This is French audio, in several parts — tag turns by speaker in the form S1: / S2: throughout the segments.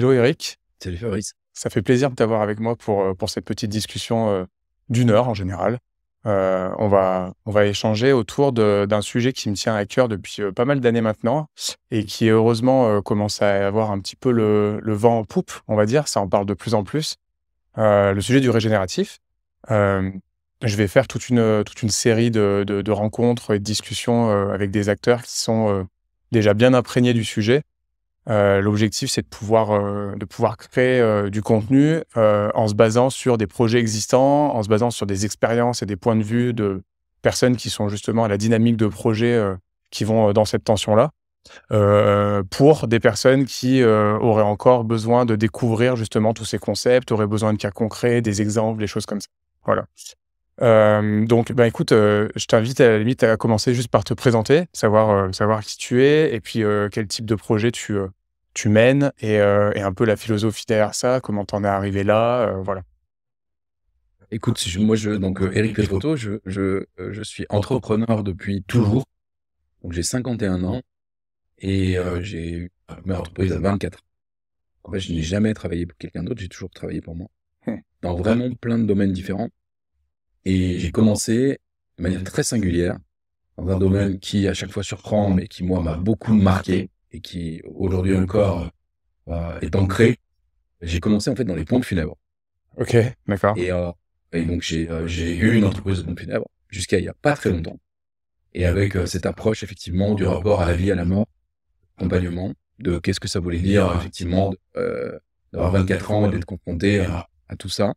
S1: Hello Eric. Salut Fabrice. Ça fait plaisir de t'avoir avec moi pour, euh, pour cette petite discussion euh, d'une heure en général. Euh, on, va, on va échanger autour d'un sujet qui me tient à cœur depuis pas mal d'années maintenant et qui heureusement commence à avoir un petit peu le, le, vent en poupe, on va dire, ça en parle de plus en plus, le sujet du régénératif. je vais faire toute une, toute une série de, de, de rencontres et de discussions avec des acteurs qui sont déjà bien imprégnés du sujet euh, l'objectif, c'est de pouvoir euh, de pouvoir créer euh, du contenu en se basant sur des projets existants, en se basant sur des expériences et des points de vue de personnes qui sont justement à la dynamique de projets qui vont dans cette tension-là, pour des personnes qui auraient encore besoin de découvrir justement tous ces concepts, auraient besoin de cas concrets, des exemples, des choses comme ça. Voilà. Euh, donc, ben écoute, euh, je t'invite à la limite à commencer juste par te présenter, savoir, euh, savoir qui tu es et puis quel type de projet tu, tu mènes et, un peu la philosophie derrière ça, comment t'en es arrivé là, voilà. Écoute, moi, je, donc, Eric Pedroto, je, je, je, suis entrepreneur depuis toujours.
S2: Donc, j'ai 51 ans et j'ai eu ma entreprise à 24 ans. En fait, je n'ai jamais travaillé pour quelqu'un d'autre, j'ai toujours travaillé pour moi. Hum. Dans vraiment plein de domaines différents. Et j'ai commencé de manière très singulière dans un domaine qui à chaque fois surprend, mais qui moi m'a beaucoup marqué et qui aujourd'hui encore euh, est ancré. J'ai commencé en fait dans les de funèbres. Ok, d'accord. Et, euh, donc euh, j'ai eu une entreprise de pompes funèbres jusqu'à il n'y a pas très longtemps. Et avec cette approche effectivement du rapport à la vie, à la mort, accompagnement, de qu'est-ce que ça voulait dire effectivement d'avoir 24 ans et d'être confronté à tout ça.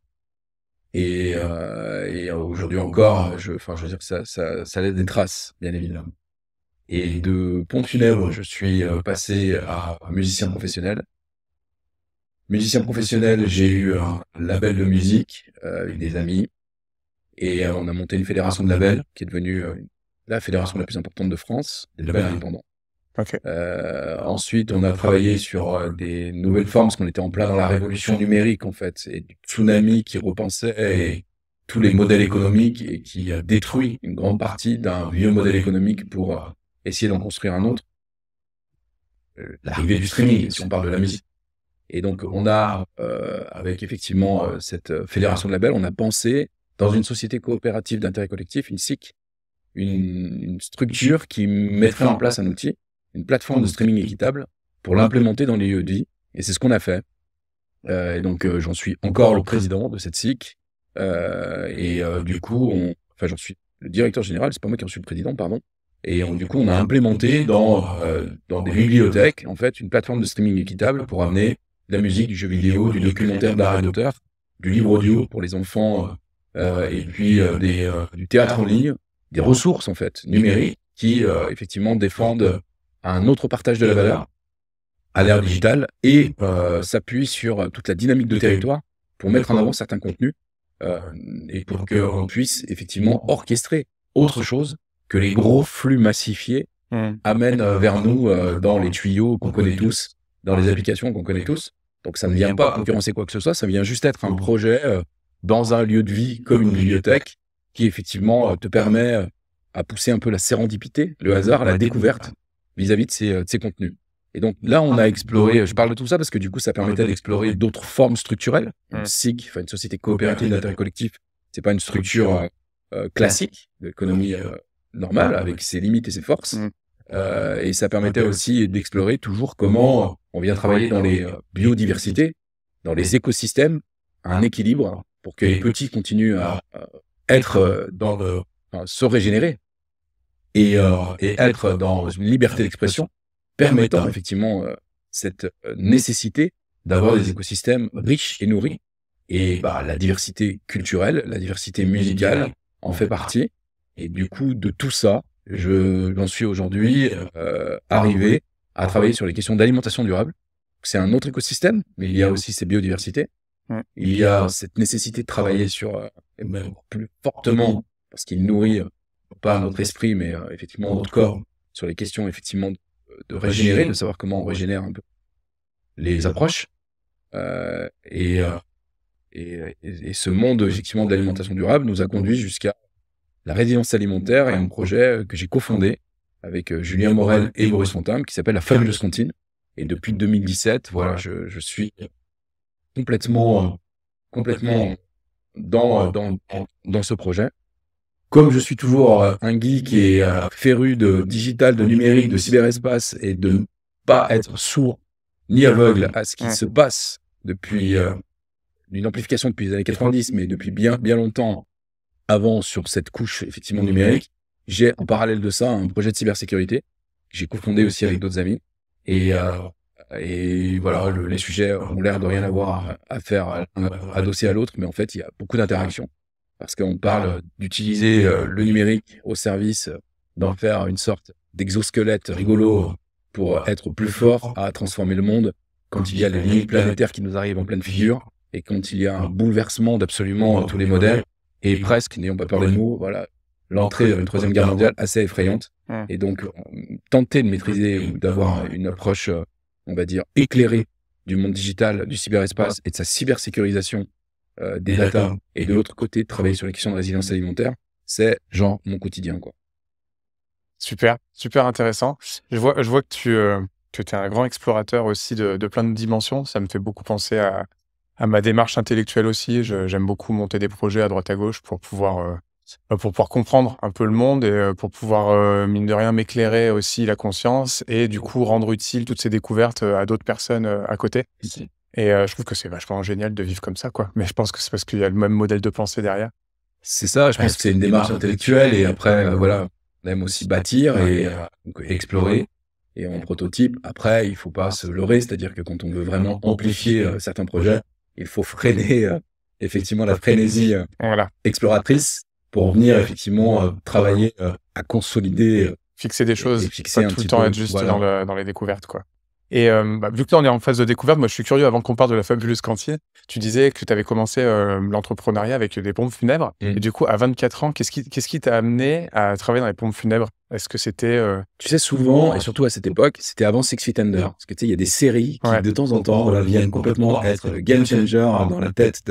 S2: Et, euh, euh, aujourd'hui encore, je, enfin, je veux dire que ça, ça, laisse des traces, bien évidemment. Et de pont funèbre, je suis euh, passé à musicien professionnel. Musicien professionnel, j'ai eu un label de musique avec des amis. Et on a monté une fédération de labels qui est devenue la fédération la plus importante de France, des labels indépendants. Euh, ensuite, on a travaillé sur euh, euh, des nouvelles formes, parce qu'on était en plein dans la révolution numérique, en fait. Et du tsunami qui repensait tous les modèles économiques et qui a détruit une grande partie d'un vieux modèle économique pour essayer d'en construire un autre. L'arrivée du streaming, si on parle de la musique. Et donc, on a, avec effectivement cette fédération de labels, on a pensé, dans une société coopérative d'intérêt collectif, une SIC, une, structure qui mettrait en place un outil une plateforme de streaming équitable pour l'implémenter dans les lieux de vie. Et c'est ce qu'on a fait. Euh, et donc, euh, j'en suis encore le président de cette SIC. Euh, et du coup, on... enfin, j'en suis le directeur général, c'est pas moi qui en suis le président, pardon. Et du coup, on a implémenté dans, dans des bibliothèques, en fait, une plateforme de streaming équitable pour amener de la musique, du jeu vidéo, du documentaire d'art et d'auteur, du livre audio pour les enfants, et puis des, du théâtre en ligne, des ressources, en fait, numériques qui, effectivement, défendent un autre partage de la valeur à l'ère digitale et euh, s'appuie sur euh, toute la dynamique de territoire pour mettre en avant certains contenus euh, et pour qu'on puisse effectivement orchestrer autre chose que les gros flux massifiés mmh. amènent vers nous dans les tuyaux qu'on connaît tous, dans les applications qu'on connaît tous. Donc ça ne vient pas concurrencer quoi que ce soit, ça vient juste être un mmh. projet dans un lieu de vie comme une bibliothèque qui effectivement te permet à pousser un peu la sérendipité, le hasard, la découverte vis-à-vis euh, de ces, contenus. Et donc là, on ah a exploré, bah je parle de tout ça parce que du coup, ça permettait d'explorer d'autres formes structurelles. SIG, enfin, une société coopérative d'intérêt collectif, c'est pas une structure euh, classique d'économie euh, normale avec ses limites et ses forces. Mm. Euh, et ça permettait aussi d'explorer toujours comment on vient travailler dans les biodiversités, dans les écosystèmes, un équilibre hein, pour que les petits continuent à ah. être dans le, enfin, se régénérer et, euh, et être dans une liberté d'expression permettant effectivement euh, cette euh, nécessité d'avoir des écosystèmes riches et nourris. Et bah, la diversité culturelle, la diversité musicale en fait partie. Et du coup, de tout ça, je, j'en suis aujourd'hui arrivé à travailler sur les questions d'alimentation durable. C'est un autre écosystème, mais il y a aussi ces biodiversités. Il y a cette nécessité de travailler sur, plus fortement, parce qu'il nourrit pas ah, notre esprit, mais euh, effectivement notre corps, sur les questions effectivement de, euh, régénérer, de savoir comment on régénère un peu les approches. Euh, et, ce monde effectivement de durable nous a conduit jusqu'à la résilience alimentaire et un projet que j'ai cofondé avec Julien Morel et Boris Fontaine qui s'appelle la de Cantine. Et depuis 2017, voilà, je, suis complètement, complètement dans, dans ce projet. Comme je suis toujours euh, un geek et euh, féru de digital, de numérique, de cyberespace et de ne pas être sourd ni aveugle à ce qui se passe depuis euh, une amplification depuis les années 90, mais depuis bien, bien longtemps avant sur cette couche effectivement numérique, j'ai en parallèle de ça un projet de cybersécurité. que J'ai cofondé aussi avec d'autres amis. Et, voilà, les sujets ont l'air de rien avoir à faire adossé à l'autre, mais en fait, il y a beaucoup d'interactions parce qu'on parle ah. euh, d'utiliser euh, le numérique au service, euh, d'en faire une sorte d'exosquelette rigolo oh. pour être plus fort à transformer le monde quand il y a les limites planétaires qui nous arrivent en pleine figure et quand il y a un bouleversement d'absolument tous les modèles et presque, n'ayons pas peur des mots, voilà, l'entrée d'une troisième guerre mondiale assez effrayante. Et donc, tenter de maîtriser ou d'avoir une approche, on va dire, éclairée du monde digital, du cyberespace et de sa cybersécurisation euh, des data et de l'autre mhm. côté de travailler sur les questions de résilience alimentaire, c'est genre mon quotidien. Quoi.
S1: Super, super intéressant. Je vois, je vois que tu euh, es un grand explorateur aussi de, plein de dimensions. Ça me fait beaucoup penser à, ma démarche intellectuelle aussi. J'aime beaucoup monter des projets à droite à gauche pour pouvoir, euh, bah, pour pouvoir comprendre un peu le monde et pour pouvoir, mine de rien, m'éclairer aussi la conscience et du mmh. coup rendre utile toutes ces découvertes à d'autres personnes à côté. Et euh, je trouve que c'est vachement génial de vivre comme ça, quoi. Mais je pense que c'est parce qu'il y a le même modèle de pensée derrière.
S2: C'est ça, je pense que c'est une démarche intellectuelle et après, euh, voilà, on aime aussi bâtir et euh, explorer et en prototype. Après, il faut pas se leurrer, c'est-à-dire que quand on veut vraiment amplifier certains projets, il faut freiner effectivement la frénésie voilà. exploratrice pour venir effectivement travailler à consolider.
S1: fixer des choses, fixer pas tout le temps être juste dans, dans les découvertes, quoi. Et euh, bah, vu que là, on est en phase de découverte, moi, je suis curieux, avant qu'on parle de la fabuleuse cantine, tu disais que tu avais commencé euh, l'entrepreneuriat avec des pompes funèbres. Mmh. Et du coup, à 24 ans, qu'est-ce qui t'a amené à travailler dans les pompes funèbres Est-ce que c'était... Euh, tu sais,
S2: souvent, et surtout à cette époque, c'était avant Six Feet Under. Parce que tu sais, il y a des séries qui, de temps en temps, viennent complètement être game changer hein, dans la tête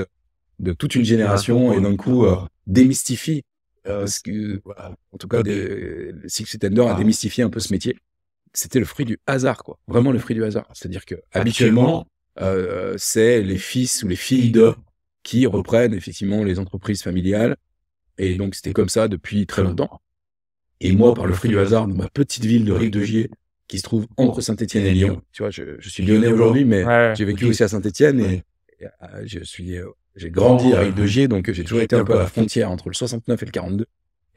S2: de, toute une génération et d'un coup démystifie. ce que, en tout cas, Six Feet Under a ah. démystifié un peu ce métier c'était le fruit du hasard, quoi. Vraiment le fruit du hasard. C'est-à-dire que habituellement, euh, c'est les fils ou les filles de qui reprennent effectivement les entreprises familiales. Et donc c'était comme ça depuis très longtemps. Et moi, par le fruit du hasard, dans ma petite ville de Rive-de-Gier, qui se trouve entre Saint-Étienne et Lyon. Tu vois, je, suis lyonnais aujourd'hui, mais j'ai vécu aussi à Saint-Étienne et, euh, je suis, euh, j'ai grandi à Rive-de-Gier, donc j'ai toujours été un peu à la frontière entre le 69 et le 42.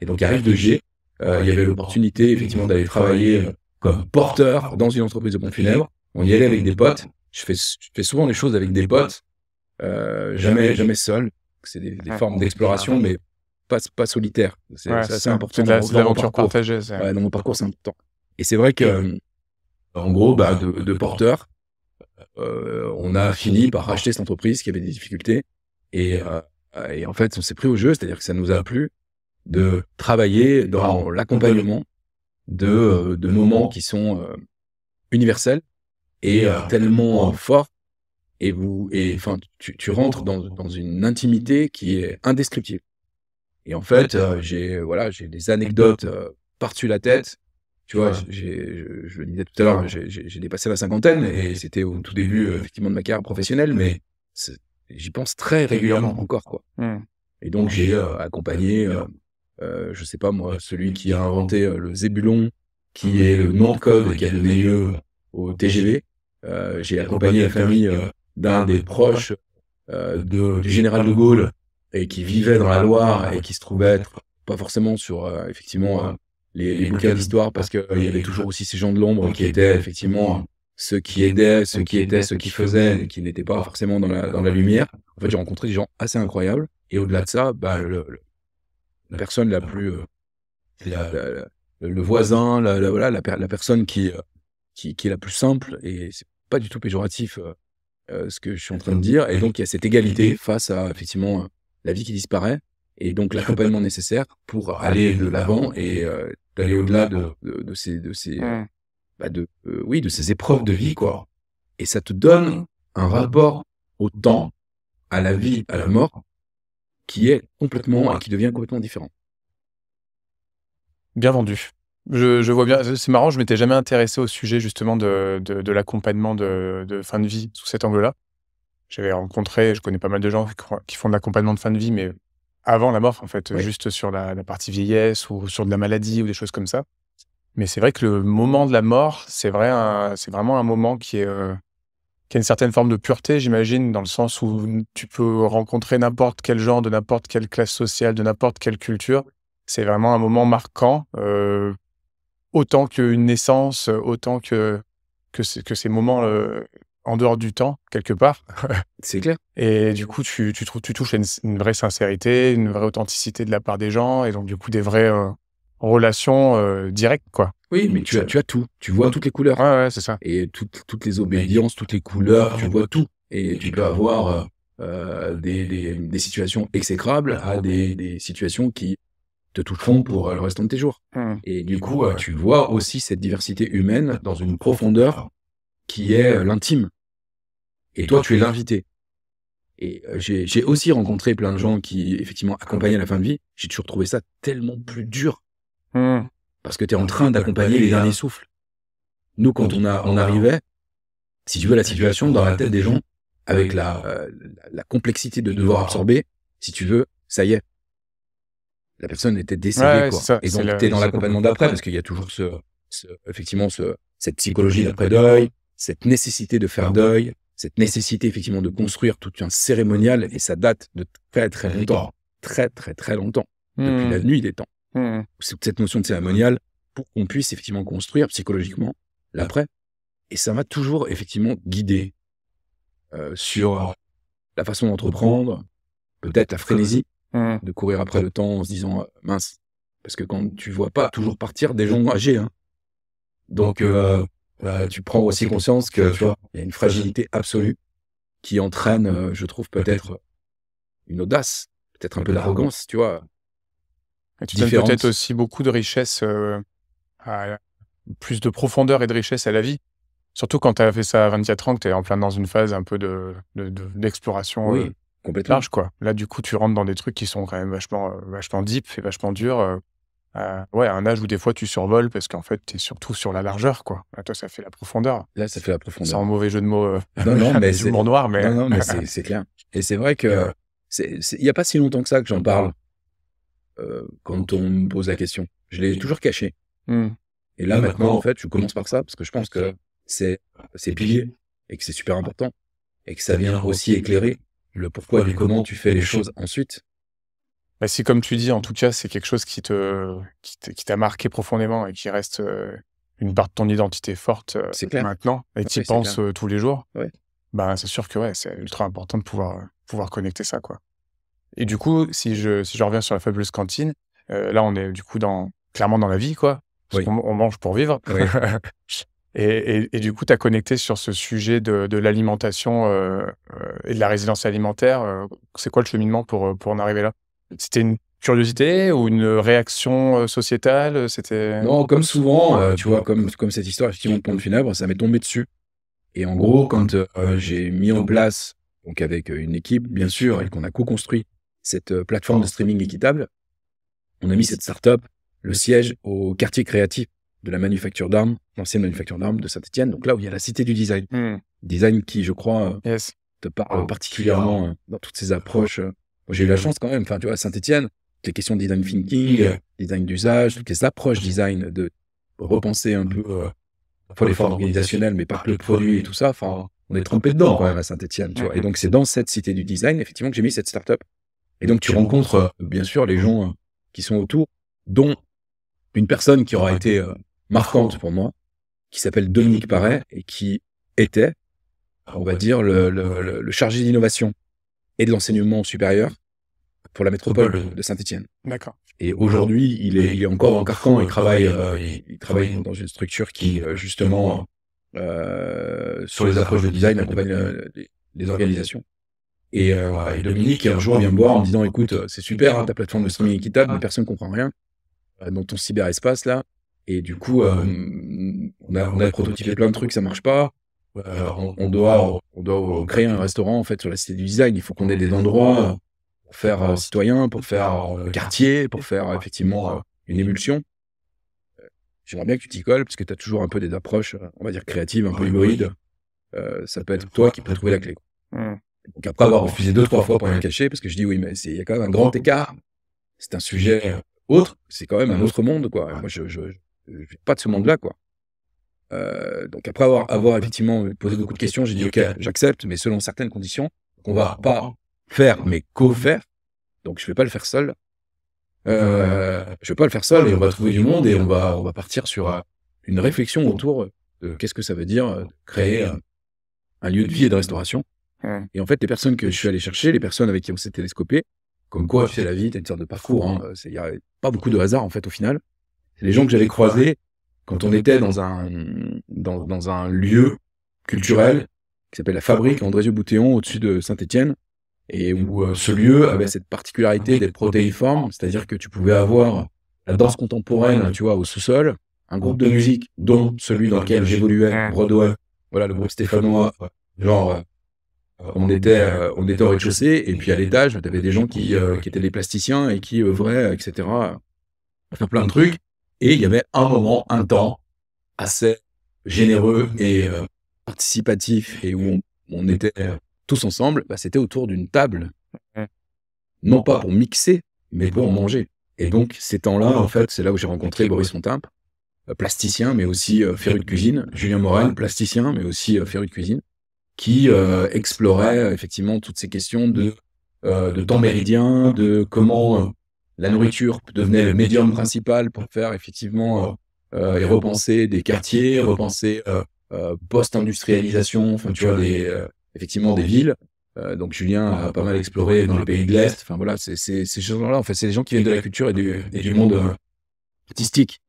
S2: Et donc à Rive-de-Gier, il y avait l'opportunité effectivement d'aller travailler comme bah, porteur dans une entreprise de pompes funèbres. On y allait avec des potes. Je fais, je fais souvent les choses avec des potes, euh, jamais, jamais seul. C'est des, ah, formes d'exploration, mais pas, pas solitaire. C'est assez important. C'est de l'aventure partagée. Ouais, dans mon parcours, c'est important. Et c'est vrai que, euh, en gros, bah, de, porteur, euh, on a fini par racheter cette entreprise qui avait des difficultés. Et, et en fait, on s'est pris au jeu, c'est-à-dire que ça nous a plu de travailler dans l'accompagnement de, euh, de moments qui sont euh, universels et euh, tellement forts. Et vous, et enfin, tu, tu, rentres dans, dans, une intimité qui est indescriptible. Et en fait, j'ai voilà, j'ai des anecdotes par-dessus la tête. Tu vois, je, le disais tout à l'heure, j'ai, dépassé la cinquantaine et c'était au tout début effectivement de ma carrière professionnelle, mais j'y pense très régulièrement encore quoi. Et donc j'ai accompagné euh, je sais pas moi, celui qui a inventé euh, le Zébulon, qui est le nom de qui a donné lieu au TGV. Euh, j'ai accompagné la famille euh, d'un des proches de, du général de Gaulle et qui vivait dans la Loire ah et qui se trouvait être pas forcément sur effectivement les, bouquins d'histoire parce qu'il y avait toujours aussi ces gens de l'ombre qui étaient effectivement ceux qui aidaient, ceux qui étaient, ceux qui faisaient, et qui n'étaient pas forcément dans la, dans la lumière. En fait, j'ai rencontré des gens assez incroyables. Et au-delà de ça, bah, le, la personne la plus. Euh, le voisin, la, voilà, la, personne euh, qui, qui, est la plus simple, et c'est pas du tout péjoratif euh, ce que je suis en train de dire. Et donc, il y a cette égalité face à, effectivement, la vie qui disparaît, et donc l'accompagnement nécessaire pour aller de l'avant et d'aller au-delà de, de, ces. De bah, oui, de ces épreuves de vie, quoi. Et ça te donne un rapport au temps, à la vie, à la mort, qui est complètement, euh, qui devient complètement différent.
S1: Bien vendu. Je, vois bien, c'est marrant, je m'étais jamais intéressé au sujet justement de, l'accompagnement de, fin de vie sous cet angle-là. J'avais rencontré, je connais pas mal de gens qui font de l'accompagnement de fin de vie, mais avant la mort, en fait, juste sur la, partie vieillesse ou sur de la maladie ou des choses comme ça. Mais c'est vrai que le moment de la mort, c'est vrai, c'est vraiment un moment qui est, euh, qui a une certaine forme de pureté, j'imagine, dans le sens où tu peux rencontrer n'importe quel genre, de n'importe quelle classe sociale, de n'importe quelle culture. C'est vraiment un moment marquant, euh, autant qu'une naissance, autant que, que, ces moments euh, en dehors du temps, quelque part. C'est clair. Et du coup, tu, tu, tu touches une, vraie sincérité, une vraie authenticité de la part des gens, et donc du coup, des vrais, euh, relation euh, directe, quoi. Oui, mais tu as, tu as tout. Tu vois toutes les couleurs. ouais, c'est ça. Et toutes, les obédiences, toutes les couleurs, tu vois tout.
S2: Et tu peux avoir euh, euh, des, situations exécrables à des, situations qui te toucheront pour le restant de tes jours. Mmh. Et du coup, tu vois aussi cette diversité humaine dans une profondeur qui est l'intime. Et toi, tu es l'invité. Et j'ai aussi rencontré plein de gens qui, effectivement, accompagnaient la fin de vie. J'ai toujours trouvé ça tellement plus dur Hmm. Parce que tu es en train d'accompagner les derniers souffles. Nous, quand on, a, on bah, arrivait, si tu veux, la situation dans la bah, tête des gens, avec euh, la, la complexité de devoir absorber, si tu veux, ça y est. La personne était décédée, quoi. Et donc, t'es dans l'accompagnement d'après, parce qu'il y a toujours ce, effectivement, ce, cette psychologie d'après-deuil, cette nécessité de faire deuil, cette nécessité, effectivement, de construire tout un cérémonial, et ça date de très, très longtemps. Très, très, très longtemps.
S1: Depuis hmm. la nuit des temps. Mmh.
S2: cette notion de cérémonial pour qu'on puisse effectivement construire psychologiquement l'après. Et ça m'a toujours effectivement guidé euh, sur la façon d'entreprendre, peut-être la frénésie mmh. de courir après le temps en se disant euh, mince, parce que quand tu vois pas toujours partir des gens âgés, hein.
S1: donc euh,
S2: tu prends aussi conscience que tu il y a une fragilité absolue qui entraîne, je trouve peut-être une audace, peut-être un peu d'arrogance,
S1: tu vois, tu donnes peut-être aussi beaucoup de richesse, euh, plus de profondeur et de richesse à la vie. Surtout quand tu as fait ça à 24 ans, que tu es en plein dans une phase un peu d'exploration de, de, euh, complètement. large. Quoi. Là, du coup, tu rentres dans des trucs qui sont quand même vachement, euh, vachement deep et vachement durs. ouais, à un âge où des fois tu survoles parce qu'en fait, tu es surtout sur la largeur. quoi. Ah, toi, ça fait la profondeur. Là, ça fait la profondeur. C'est un mauvais jeu de mots. non, non, mais c'est noir, mais. Non, non, mais
S2: c'est clair. Et c'est vrai que. Il n'y a pas si longtemps que ça que j'en parle. Euh, quand on me pose la question. Je l'ai toujours caché. Hmm. Et là, maintenant, en fait, je commence par ça parce que je pense que c'est pilier et que c'est super important et que ça vient aussi éclairer le pourquoi et comment tu fais les choses
S1: ensuite. Bah, si, comme tu dis, en tout cas, c'est quelque chose qui te qui t'a marqué profondément et qui reste euh, une part de ton identité forte euh, maintenant et qui ah pense penses tous les jours, bah, c'est sûr que ouais, c'est ultra important de pouvoir, pouvoir connecter ça. quoi. Et du coup, si je, si je reviens sur la fabuleuse cantine, euh, là, on est du coup dans, clairement dans la vie, quoi. on mange pour vivre. et, et, du coup, tu as connecté sur ce sujet de, de l'alimentation euh, euh, et de la résilience alimentaire. C'est quoi le cheminement pour, pour en arriver là C'était une curiosité ou une réaction sociétale C'était Non, comme souvent,
S2: tu vois, comme, comme cette histoire effectivement de de funèbre, ça m'est tombé dessus. Et en oh. gros, quand j'ai mis en place, donc avec une équipe, bien sûr, et qu'on a co-construit cette euh, plateforme de oh. streaming équitable, on a mis cette start-up, le siège au quartier créatif de la manufacture d'armes, l'ancienne manufacture d'armes de Saint-Etienne, donc là où il y a la cité du design. Hmm. Design qui, je crois, euh, te parle oh, particulièrement euh, dans toutes ces approches. j'ai eu la chance quand même, enfin, tu vois, Saint-Etienne, les questions de design thinking, design d'usage, toutes les approches design de repenser un peu les formes organisationnelles, mais par le produit et tout ça. Enfin, on est trempé dedans quand même à Saint-Etienne, vois. Et mm-hmm. donc, c'est dans cette cité du design, effectivement, que j'ai mis cette start-up et donc tu rencontres euh, bien sûr les gens euh, qui sont autour, dont une personne qui aura été euh, marquante pour moi, qui s'appelle Dominique Paret et qui était, on va dire, le, chargé d'innovation et de l'enseignement supérieur pour la métropole bah, de Saint-Étienne. D'accord. Et aujourd'hui, il est, encore bah, en carcan, il travaille, il, travaille dans une structure qui, justement, sur les approches de design, accompagne les organisations. Et, euh, et Dominique, un jour, vient me voir en me disant Écoute, euh, c'est super, hein, ta plateforme de streaming équitable, mais personne ne comprend rien euh, dans ton cyberespace là. Et du coup, on, a, on a prototypé plein de trucs, ça marche pas. on, doit, on doit créer un restaurant en fait sur la cité du design. Il faut qu'on ait des endroits pour faire citoyen, pour faire quartier, pour faire effectivement une émulsion. J'aimerais bien que tu t'y colles parce que tu as toujours un peu des approches, on va dire créatives, un peu hybrides. ça peut être toi qui peux trouver la clé. Quoi.
S1: Mmh. Donc après avoir refusé deux, trois fois pour me cacher,
S2: parce que je dis oui, mais il y a quand même un grand écart. C'est un sujet euh, autre, c'est quand même un autre monde, quoi. Moi, je ne vis pas de ce monde-là, quoi. Euh, donc après avoir, avoir effectivement posé beaucoup de questions, j'ai dit ok, j'accepte, mais selon certaines conditions qu'on ne va pas faire, mais co-faire. Donc je ne vais pas le faire seul. Je je vais pas le faire seul et euh, on va trouver du monde et on va on va partir sur une réflexion autour de qu'est-ce que ça veut dire créer un lieu de vie et de restauration. Et en fait, les personnes que je suis allé chercher, les personnes avec qui on s'est télescopé, comme quoi, c'est la vie, t'as une sorte de parcours. Hein. Il n'y a pas beaucoup de hasard, en fait, au final.
S1: C'est les gens que j'avais croisés
S2: quand on était dans un, dans, dans un lieu culturel qui s'appelle la Fabrique Andrézieux-Boutéon, au-dessus de Saint-Étienne, et où euh, ce lieu avait cette particularité d'être protéiforme, c'est-à-dire que tu pouvais avoir la danse contemporaine, tu vois, au sous-sol, un groupe de musique, dont celui dans lequel j'évoluais, Broadway, voilà, le groupe stéphanois, genre euh, euh, on était, euh, on était au rez-de-chaussée, et puis à l'étage, y avait des gens qui, euh, qui étaient des plasticiens et qui œuvraient, etc., à faire plein de trucs. Et il y avait un moment, un temps assez généreux et participatif et où on, était tous ensemble, bah, c'était autour d'une table. Non pas pour mixer, mais pour manger. Et donc, ces temps-là, en fait, c'est là où j'ai rencontré Boris Fontimp, plasticien, mais aussi ferru de cuisine, Julien Morel, plasticien, mais aussi ferru de cuisine qui euh, explorait effectivement toutes ces questions de, de euh, euh, temps méridien, de comment la nourriture devenait le médium principal pour faire effectivement et repenser des quartiers, repenser post-industrialisation, enfin tu vois, des, effectivement des villes. donc Julien a pas mal exploré dans les pays de l'Est. Enfin voilà, c'est ces gens-là, en fait, c'est des gens qui viennent de la culture et du, du monde artistique.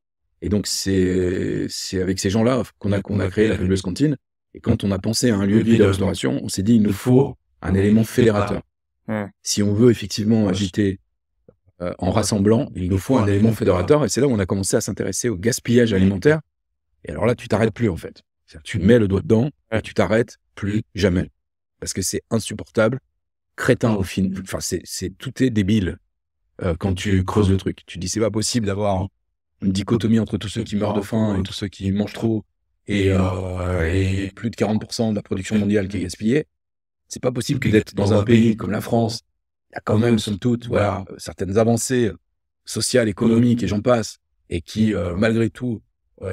S2: Et donc c'est avec ces gens-là qu'on a, qu'on a créé la fameuse cantine. Et quand on a pensé à un lieu vie de restauration, on s'est dit, il nous faut un élément fédérateur. Si on veut effectivement agiter euh, en rassemblant, il nous faut un élément fédérateur. Et c'est là où on a commencé à s'intéresser au gaspillage alimentaire. Et alors là, tu t'arrêtes plus, en fait. Tu mets le doigt dedans et tu t'arrêtes plus jamais. Parce que c'est insupportable, crétin au fin. Enfin, c'est, tout est débile euh, quand tu creuses le truc. Tu dis, c'est pas possible d'avoir une dichotomie entre tous ceux qui meurent de faim et tous ceux qui mangent trop euh, euh, et, plus de 40% de la production mm. mondiale qui est gaspillée. C'est pas possible que d'être dans un pays comme la France, il a quand même, somme toute, voilà, certaines avancées sociales, économiques et j'en passe, et qui, euh, malgré tout,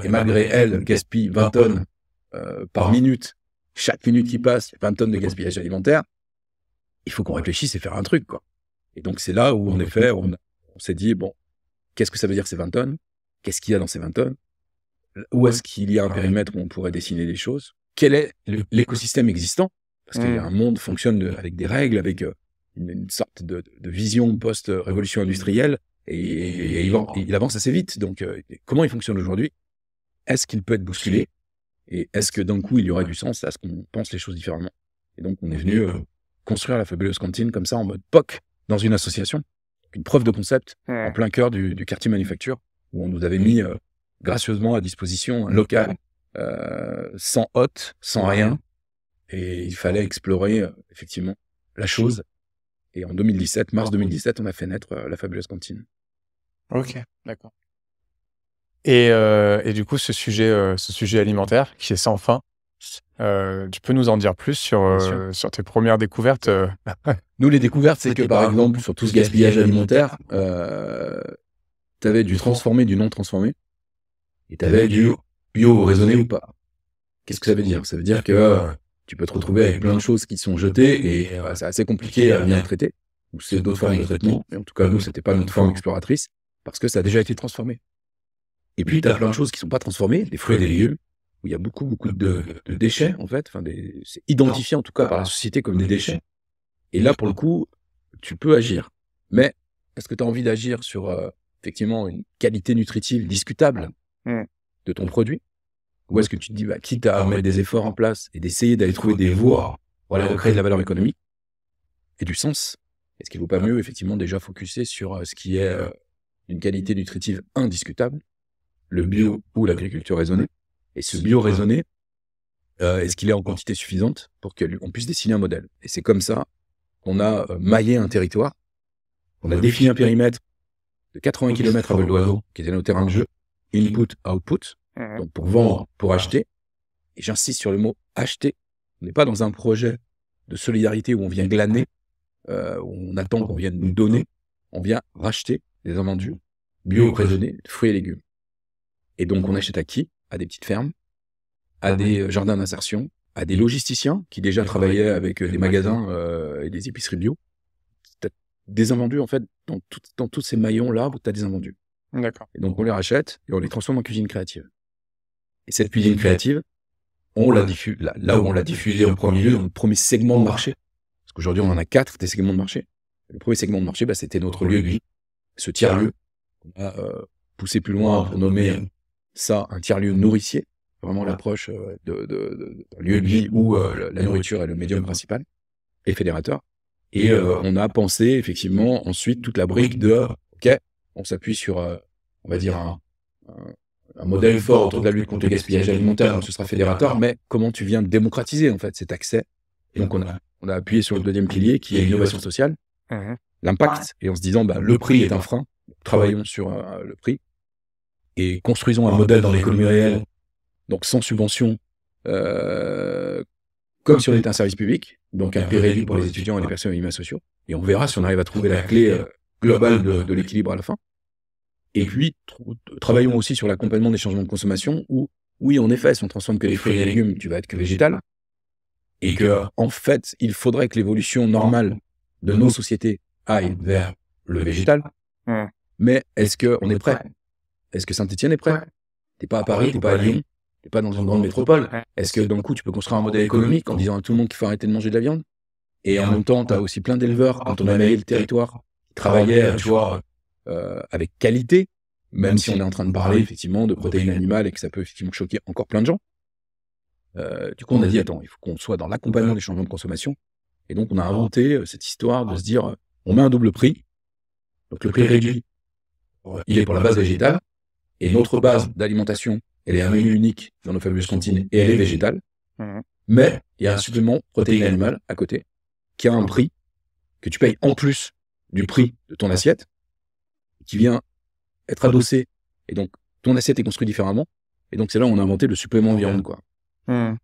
S2: et malgré elle gaspillent 20 tonnes par minute. Chaque minute qui passe, 20 tonnes de gaspillage alimentaire. Il faut qu'on réfléchisse et faire un truc, quoi. Et donc, c'est là où, en effet, on, on s'est dit, bon, qu'est-ce que ça veut dire ces 20 tonnes Qu'est-ce qu'il y a dans ces 20 tonnes où est-ce qu'il y a un périmètre où on pourrait dessiner des choses Quel est l'écosystème existant Parce qu'il y a mm. un monde fonctionne avec des règles, avec euh, une, sorte de, vision post-révolution industrielle, et, il, avance assez vite. Donc, euh, comment il fonctionne aujourd'hui Est-ce qu'il peut être bousculé Et est-ce que d'un coup, il y aurait du sens à ce qu'on pense les choses différemment Et donc, on est venu euh, construire la fabuleuse cantine comme ça, en mode POC, dans une association, une preuve de concept, en plein cœur du, quartier manufacture, où on nous avait mis gracieusement à disposition, locale hein, mmh. local, euh, sans hôte, sans rien. Et il fallait explorer, euh, effectivement, la chose. Et en 2017, mars 2017, on a fait naître euh, la fabuleuse cantine.
S1: Ok, d'accord. Et, et, du coup, ce sujet, ce sujet alimentaire qui est sans fin, tu peux nous en dire plus sur, sur tes premières découvertes Nous, les découvertes, c'est que par exemple, sur tout ce gaspillage alimentaire,
S2: tu avais du transformé, du non transformé. Et tu avais du bio raisonné ou pas. Qu'est-ce que ça veut dire Ça veut dire que euh, tu peux te retrouver avec plein de choses qui sont jetées et euh, c'est assez compliqué euh, à bien traiter. Ou c'est d'autres formes de traitement. Mais en tout cas, nous, c'était pas notre forme exploratrice parce que ça a déjà été transformé. Et puis, tu as plein de choses qui sont pas transformées, les fruits et des légumes, où il y a beaucoup, beaucoup de, déchets, en fait. Enfin, c'est identifié, en tout cas, par la société comme des déchets. Et là, pour le coup, tu peux agir. Mais est-ce que tu as envie d'agir sur, effectivement, une qualité nutritive discutable
S1: de
S2: ton produit Ou est-ce que tu te dis, bah, quitte à mettre des efforts en place et d'essayer d'aller trouver des voies pour aller recréer de la valeur économique et du sens Est-ce qu'il ne vaut pas mieux, effectivement, déjà focuser sur euh, ce qui est d'une euh, qualité nutritive indiscutable, le bio ou l'agriculture raisonnée Et ce bio raisonné, euh, est-ce qu'il est en quantité suffisante pour qu'on puisse dessiner un modèle Et c'est comme ça qu'on a maillé un territoire, on a bah défini un périmètre de 80 km à vol qui était notre terrain de jeu, input-output, mhm. donc pour vendre, pour acheter. Et j'insiste sur le mot acheter. On n'est pas dans un projet de solidarité où on vient glaner, euh, où on attend qu'on vienne nous donner. On vient racheter des invendus bio-raisonnés, fruits et légumes. Et donc, on achète à qui À des petites fermes, à ah des euh, jardins d'insertion, à des logisticiens qui déjà ah travaillaient avec euh, des magasins et des épiceries bio. des invendus, en fait, dans, dans tous ces maillons-là, où tu as des invendus. Et donc, on les rachète et on les transforme en cuisine créative. Et cette cuisine créative, on la diffuse, là, où on l'a diffusée au premier lieu, dans le premier segment de marché. Parce qu'aujourd'hui, on en a quatre des segments de marché. Le premier segment de marché, bah, c'était notre lieu de vie, ce tiers-lieu. Ah. On a euh, poussé plus loin pour nommer ça un tiers-lieu nourricier. Vraiment ah. l'approche euh, d'un de, lieu de vie où euh, la nourriture est le médium principal et fédérateur. Et on a pensé effectivement ensuite toute la brique de OK, on s'appuie sur, euh, on va dire, un, modèle fort autour de la lutte contre le gaspillage alimentaire, donc ce sera fédérateur, mais comment tu viens de démocratiser en fait cet accès Et donc on a, appuyé sur le deuxième pilier qui est l'innovation sociale, mmh. l'impact, et en se disant bah, le prix est un frein, travaillons sur euh, le prix et construisons un modèle dans l'économie réelle, donc sans subvention, euh, comme si on était un service public, donc un prix réduit pour les étudiants et les personnes à minima sociaux, et on verra si on arrive à trouver la clé global de, l'équilibre à la fin. Et puis, travaillons aussi sur l'accompagnement des changements de consommation où, oui, en effet, si on transforme que les fruits et légumes, tu vas être que végétal. Et que, en fait, il faudrait que l'évolution ah. normale de nos mmh. sociétés aille mmh. vers le végétal. Mmh. Mais est-ce qu'on est prêt Est-ce que Saint-Etienne est prêt T'es pas à ah Paris, t'es pas à Lyon, t'es pas dans une grande métropole. Est-ce que d'un coup, tu peux construire un modèle économique en disant à tout le monde qu'il faut arrêter de manger de la viande Et en même temps, as aussi plein d'éleveurs quand on a le territoire travailler euh, tu vois, euh, avec qualité, même, si, on est en train de parler effectivement de protéines animales et que ça peut effectivement choquer encore plein de gens. Euh, du coup, on a dit, attends, il faut qu'on soit dans l'accompagnement des changements de consommation. Et donc, on a ah. inventé cette histoire de se dire, on met un double prix. Donc, le prix réduit, il est pour la base végétale. Et notre base d'alimentation, elle est un menu unique dans nos fameuses cantines et elle est végétale. Mmh. Mais il y a un supplément protéines animales à côté qui a un ah. prix que tu payes en plus du prix de ton assiette qui vient être adossé. Et donc, ton assiette est construite différemment. Et donc, c'est là où on a inventé le supplément viande, quoi. Hmm.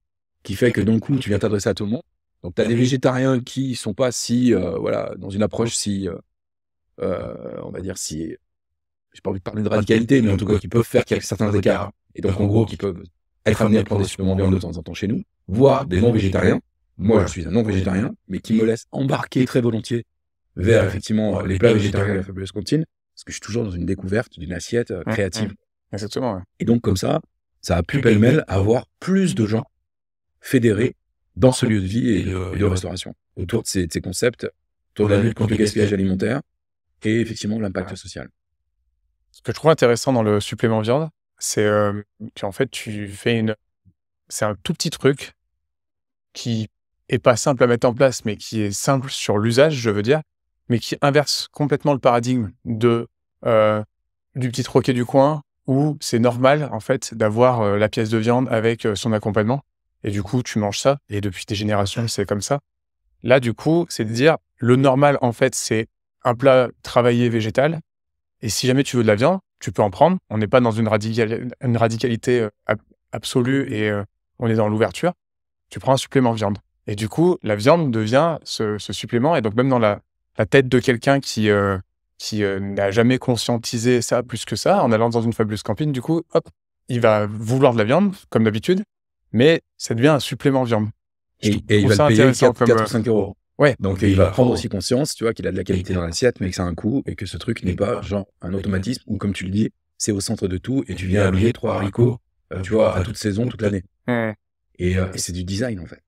S2: Qui fait que d'un coup, tu viens t'adresser à tout le monde. Donc, tu as eh des végétariens qui sont pas si, euh, voilà, dans une approche si, euh, euh, on va dire, si, j'ai pas envie de parler de radicalité, mais en tout cas, qui peuvent faire a certains écarts. Et donc, en gros, qui peuvent être amenés à prendre des suppléments viande de temps en temps chez nous, voire des non-végétariens. Moi, je suis un non-végétarien, mais qui me laisse embarquer très volontiers
S1: vers effectivement les plats végétariens de la
S2: fabuleuse cantine, parce que je suis toujours dans une découverte d'une assiette euh, créative. Exactement. Et donc comme ça, ça a pu pêle-mêle avoir plus de gens fédérés dans ce lieu de vie et, euh, de, restauration autour
S1: de ces, concepts, autour de la lutte contre le gaspillage alimentaire et effectivement l'impact social. Ce que je trouve intéressant dans le supplément viande, c'est que euh, qu'en fait tu fais une, c'est un tout petit truc qui est pas simple à mettre en place, mais qui est simple sur l'usage, je veux dire, mais qui inverse complètement le paradigme de euh, du petit troquet du coin où c'est normal en fait d'avoir euh, la pièce de viande avec euh, son accompagnement et du coup tu manges ça et depuis des générations c'est comme ça. Là du coup c'est de dire le normal en fait c'est un plat travaillé végétal et si jamais tu veux de la viande tu peux en prendre. On n'est pas dans une, radicalité absolue et on est dans l'ouverture. Tu prends un supplément viande et du coup la viande devient ce supplément et donc même dans la la tête de quelqu'un qui, euh, qui euh, n'a jamais conscientisé ça plus que ça, en allant dans une fabuleuse camping, du coup, hop, il va vouloir de la viande, comme d'habitude, mais ça devient un supplément viande. Et, il va le payer 4, comme... 4 euh, 5
S2: euros. Ouais. Donc il va prendre aussi conscience, tu vois, qu'il a de la qualité dans l'assiette, mais que ça a un coût et que ce truc n'est pas genre un automatisme ou comme tu le dis, c'est au centre de tout et tu viens allumer trois haricots, tu vois, à toute saison, toute l'année. et c'est du design en fait.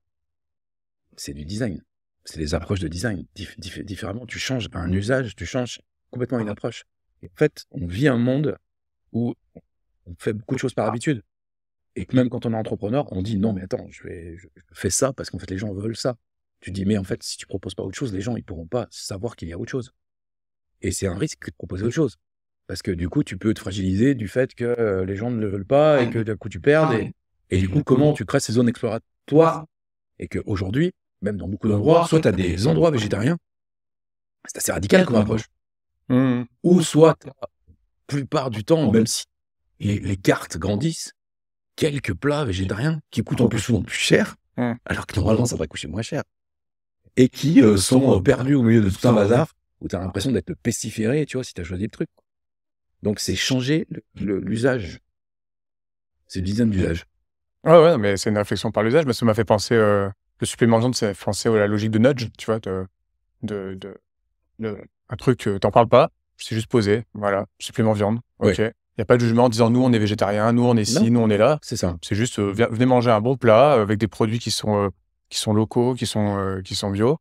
S2: C'est du design c'est des approches de design différemment. Tu changes un mmh. usage, tu changes complètement une mmh. approche. Et en fait, on vit un monde où on fait beaucoup de choses par ah. habitude. Et même quand on est entrepreneur, on dit non, mais attends, je, vais, fais ça parce qu'en fait, les gens veulent ça. Tu dis, mais en fait, si tu proposes pas autre chose, les gens, ils pourront pas savoir qu'il y a autre chose. Et c'est un risque de proposer autre chose. Parce que du coup, tu peux te fragiliser du fait que euh, les gens ne le veulent pas ah et que d'un coup, tu perds. Ah et, et, du coup, comment tu crées ces zones exploratoires Et qu'aujourd'hui, même dans beaucoup d'endroits, soit tu as des endroits végétariens, c'est assez radical comme approche, mmh. ou soit la plupart du temps, même si les, cartes grandissent, quelques plats végétariens qui coûtent en oh. plus souvent plus cher, mmh. alors que normalement ça devrait coûter moins cher, et qui euh, sont euh, perdus au milieu de tout un bazar où tu as l'impression d'être pestiféré, tu vois, si tu as choisi le truc.
S1: Donc c'est changer l'usage. C'est le design d'usage. Ouais, ah ouais, mais c'est une réflexion par l'usage, mais ça m'a fait penser. Euh, le supplément viande, c'est français ou la logique de nudge, tu vois, de, de, un truc, euh, t'en parles pas, c'est juste posé, voilà, supplément viande, ok. Il n'y a pas de jugement en disant nous on est végétarien, nous on est ci, nous on est là. C'est ça. C'est juste euh, venez manger un bon plat euh, avec des produits qui sont, qui sont locaux, qui sont, qui sont bio.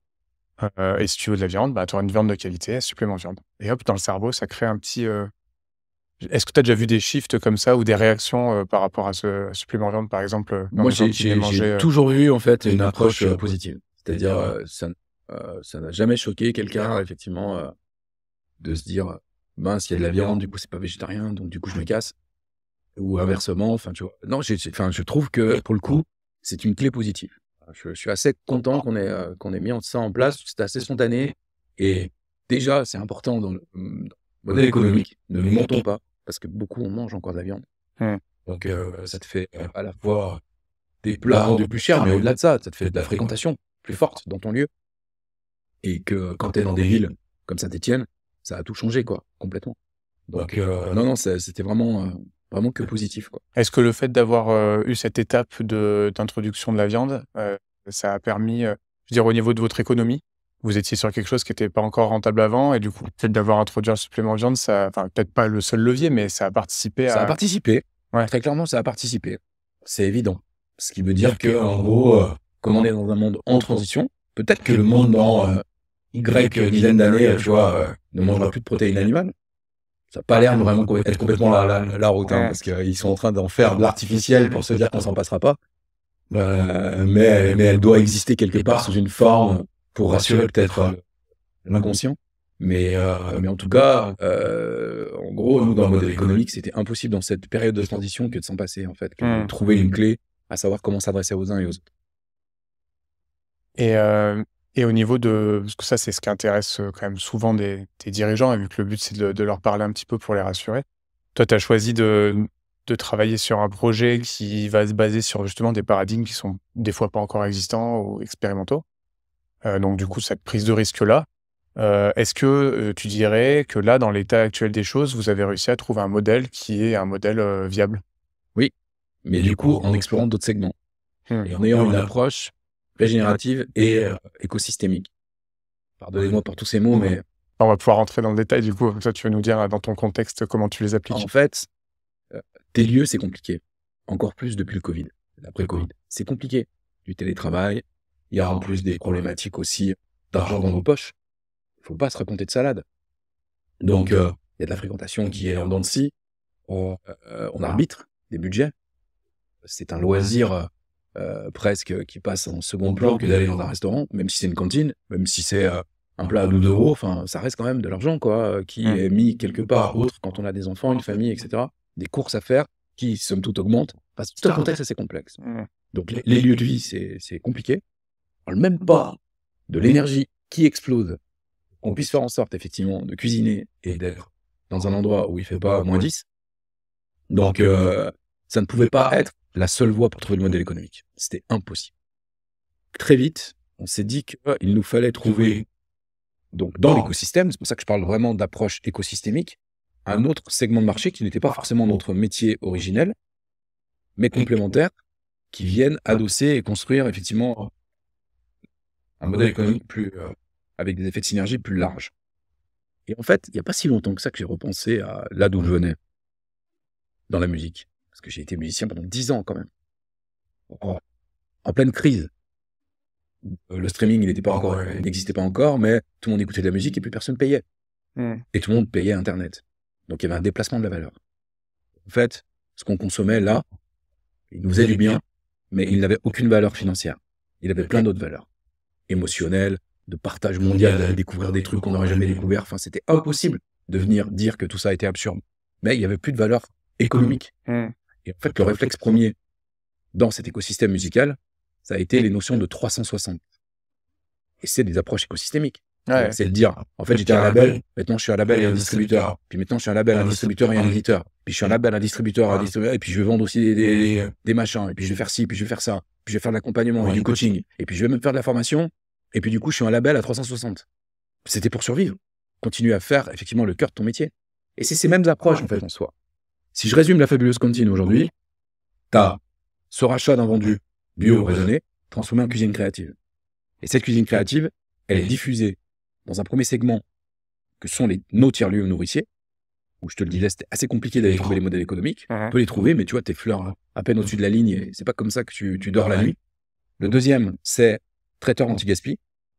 S1: et si tu veux de la viande, bah, tu auras une viande de qualité, supplément viande. Et hop, dans le cerveau, ça crée un petit, est-ce que tu as déjà vu des shifts comme ça ou des réactions euh, par rapport à ce supplément viande, par exemple euh, Moi, j'ai euh, toujours eu en fait une, approche,
S2: positive. C'est-à-dire, ça n'a jamais choqué quelqu'un, effectivement, de se dire mince, il y a de la viande, du coup, c'est pas végétarien, donc du coup, je me casse. Ou inversement, enfin, tu vois. Non, enfin, je trouve que pour le coup, c'est une clé positive. Je, suis assez content qu'on ait, qu'on ait mis ça en place. C'est assez spontané. Et déjà, c'est important dans le, modèle économique. Ne montons pas parce que beaucoup on mange encore de la viande. Donc euh, ça te fait euh, à la fois des bah, plats de plus cher, ah, mais au-delà de ça, ça te fait de la fréquentation plus forte dans ton lieu. Et que quand es dans des villes comme saint etienne ça a tout changé quoi, complètement. Donc euh, non non, c'était vraiment vraiment que positif quoi.
S1: Est-ce que le fait d'avoir eu cette étape d'introduction de la viande, ça a permis, je veux dire au niveau de votre économie, vous étiez sur quelque chose qui n'était pas encore rentable avant, et du coup, peut-être d'avoir introduit un supplément de viande, ça, enfin, peut-être pas le seul levier, mais ça a participé à. Ça a participé. Ouais. Très clairement, ça a participé. C'est évident. Ce qui veut dire que, en gros, euh,
S2: comme on est dans un monde en transition, peut-être que le monde dans euh, Y dizaines d'années, euh, tu vois, ne mangera plus de protéines animales. Ça n'a pas l'air de vraiment être complètement la, la, route, hein, parce qu'ils sont en train d'en faire de l'artificiel pour se dire qu'on s'en passera pas. mais, mais elle doit exister quelque part sous une forme pour rassurer peut-être euh, l'inconscient. Mais, euh, euh, mais en tout cas, en gros, nous, dans le modèle économique, c'était impossible dans cette période de transition que de s'en passer, en fait, que de hmm. trouver une hmm. clé à savoir comment s'adresser aux uns et aux autres.
S1: Et, et au niveau de. Parce que ça, c'est ce qui intéresse quand même souvent des, dirigeants, et vu que le but, c'est de, leur parler un petit peu pour les rassurer. Toi, tu as choisi de, de travailler sur un projet qui va se baser sur justement des paradigmes qui sont des fois pas encore existants ou expérimentaux. Euh, donc du coup, cette prise de risque-là. Euh, est-ce que euh, tu dirais que là, dans l'état actuel des choses, vous avez réussi à trouver un modèle qui est un modèle viable Oui, mais du, coup, en explorant d'autres segments hum. et en ayant une approche régénérative et
S2: écosystémique. Pardonnez-moi pour tous ces mots, hum. mais
S1: on va pouvoir rentrer dans le détail du coup. Comme ça, tu vas nous dire dans ton contexte comment tu les appliques. En fait, tes lieux, c'est compliqué. Encore plus depuis le Covid,
S2: le covid C'est compliqué. Du télétravail, il y a en ah plus des problématiques aussi d'argent ah. dans nos poches. Il faut pas se raconter de salade. Donc, euh, il y a de la fréquentation qui est en dents de scie. On, euh, arbitre des budgets. C'est un loisir euh, presque qui passe en second plan que d'aller dans un restaurant, même si c'est une cantine, même si c'est un plat à 12 euros. Enfin, ça reste quand même de l'argent, quoi, qui est mis quelque part autre quand on a des enfants, une famille, etc. Des courses à faire qui, somme toute, augmentent. Parce tout un contexte assez complexe. Donc, les lieux de vie, c'est compliqué parle même bah. pas de l'énergie qui explose, on puisse faire en sorte effectivement de cuisiner et d'être dans un endroit où il fait pas moins 10. Donc euh, ça ne pouvait pas être la seule voie pour trouver le modèle économique. C'était impossible. Très vite, on s'est dit qu'il euh, nous fallait trouver, donc dans bah. l'écosystème, c'est pour ça que je parle vraiment d'approche écosystémique, un autre segment de marché qui n'était pas forcément notre métier originel, mais complémentaire, qui vienne adosser et construire effectivement un modèle économique plus, euh, avec des effets de synergie plus larges. Et en fait, il n'y a pas si longtemps que ça que j'ai repensé à là d'où je venais, dans la musique. Parce que j'ai été musicien pendant dix ans quand même. Oh. en pleine crise. Euh, le streaming, il pas ah n'existait pas encore, mais tout le monde écoutait de la musique et plus personne payait. Hmm. Et tout le monde payait Internet. Donc il y avait un déplacement de la valeur. En fait, ce qu'on consommait là, il nous faisait du bien, mais il n'avait aucune valeur financière. Il avait plein d'autres valeurs émotionnel, de partage mondial, de découvrir des trucs qu'on n'aurait jamais découvert. Enfin, c'était impossible de venir dire que tout ça était absurde. Mais il n'y avait plus de valeur économique. Et en fait, le réflexe premier dans cet écosystème musical, ça a été les notions de 360. Et c'est des approches écosystémiques. C'est de dire, en fait, j'étais un label, maintenant je suis un label et un distributeur. Puis maintenant je suis un label, un distributeur et un éditeur. Puis je suis un label, un distributeur, un distributeur. Et puis je vais vendre aussi des, des, machins. Et puis je vais faire ci, puis je vais faire ça. Puis je vais faire de l'accompagnement et du coaching. Et puis je vais même faire de la formation. Et puis du coup, je suis un label à 360. C'était pour survivre. Continuer à faire effectivement le cœur de ton métier. Et c'est ces mêmes approches en fait en soi. Si je résume la fabuleuse cantine aujourd'hui, t'as ce rachat d'un vendu bio raisonné transformé en cuisine créative. Et cette cuisine créative, elle est diffusée dans un premier segment que sont les nos tiers-lieux nourriciers, où je te le disais, c'était assez compliqué d'aller trouver les modèles économiques. On peut les trouver, mais tu vois, tes fleurs à peine au-dessus de la ligne, c'est pas comme ça que tu dors la nuit. Le deuxième, c'est traiteur mmh. anti-gaspi.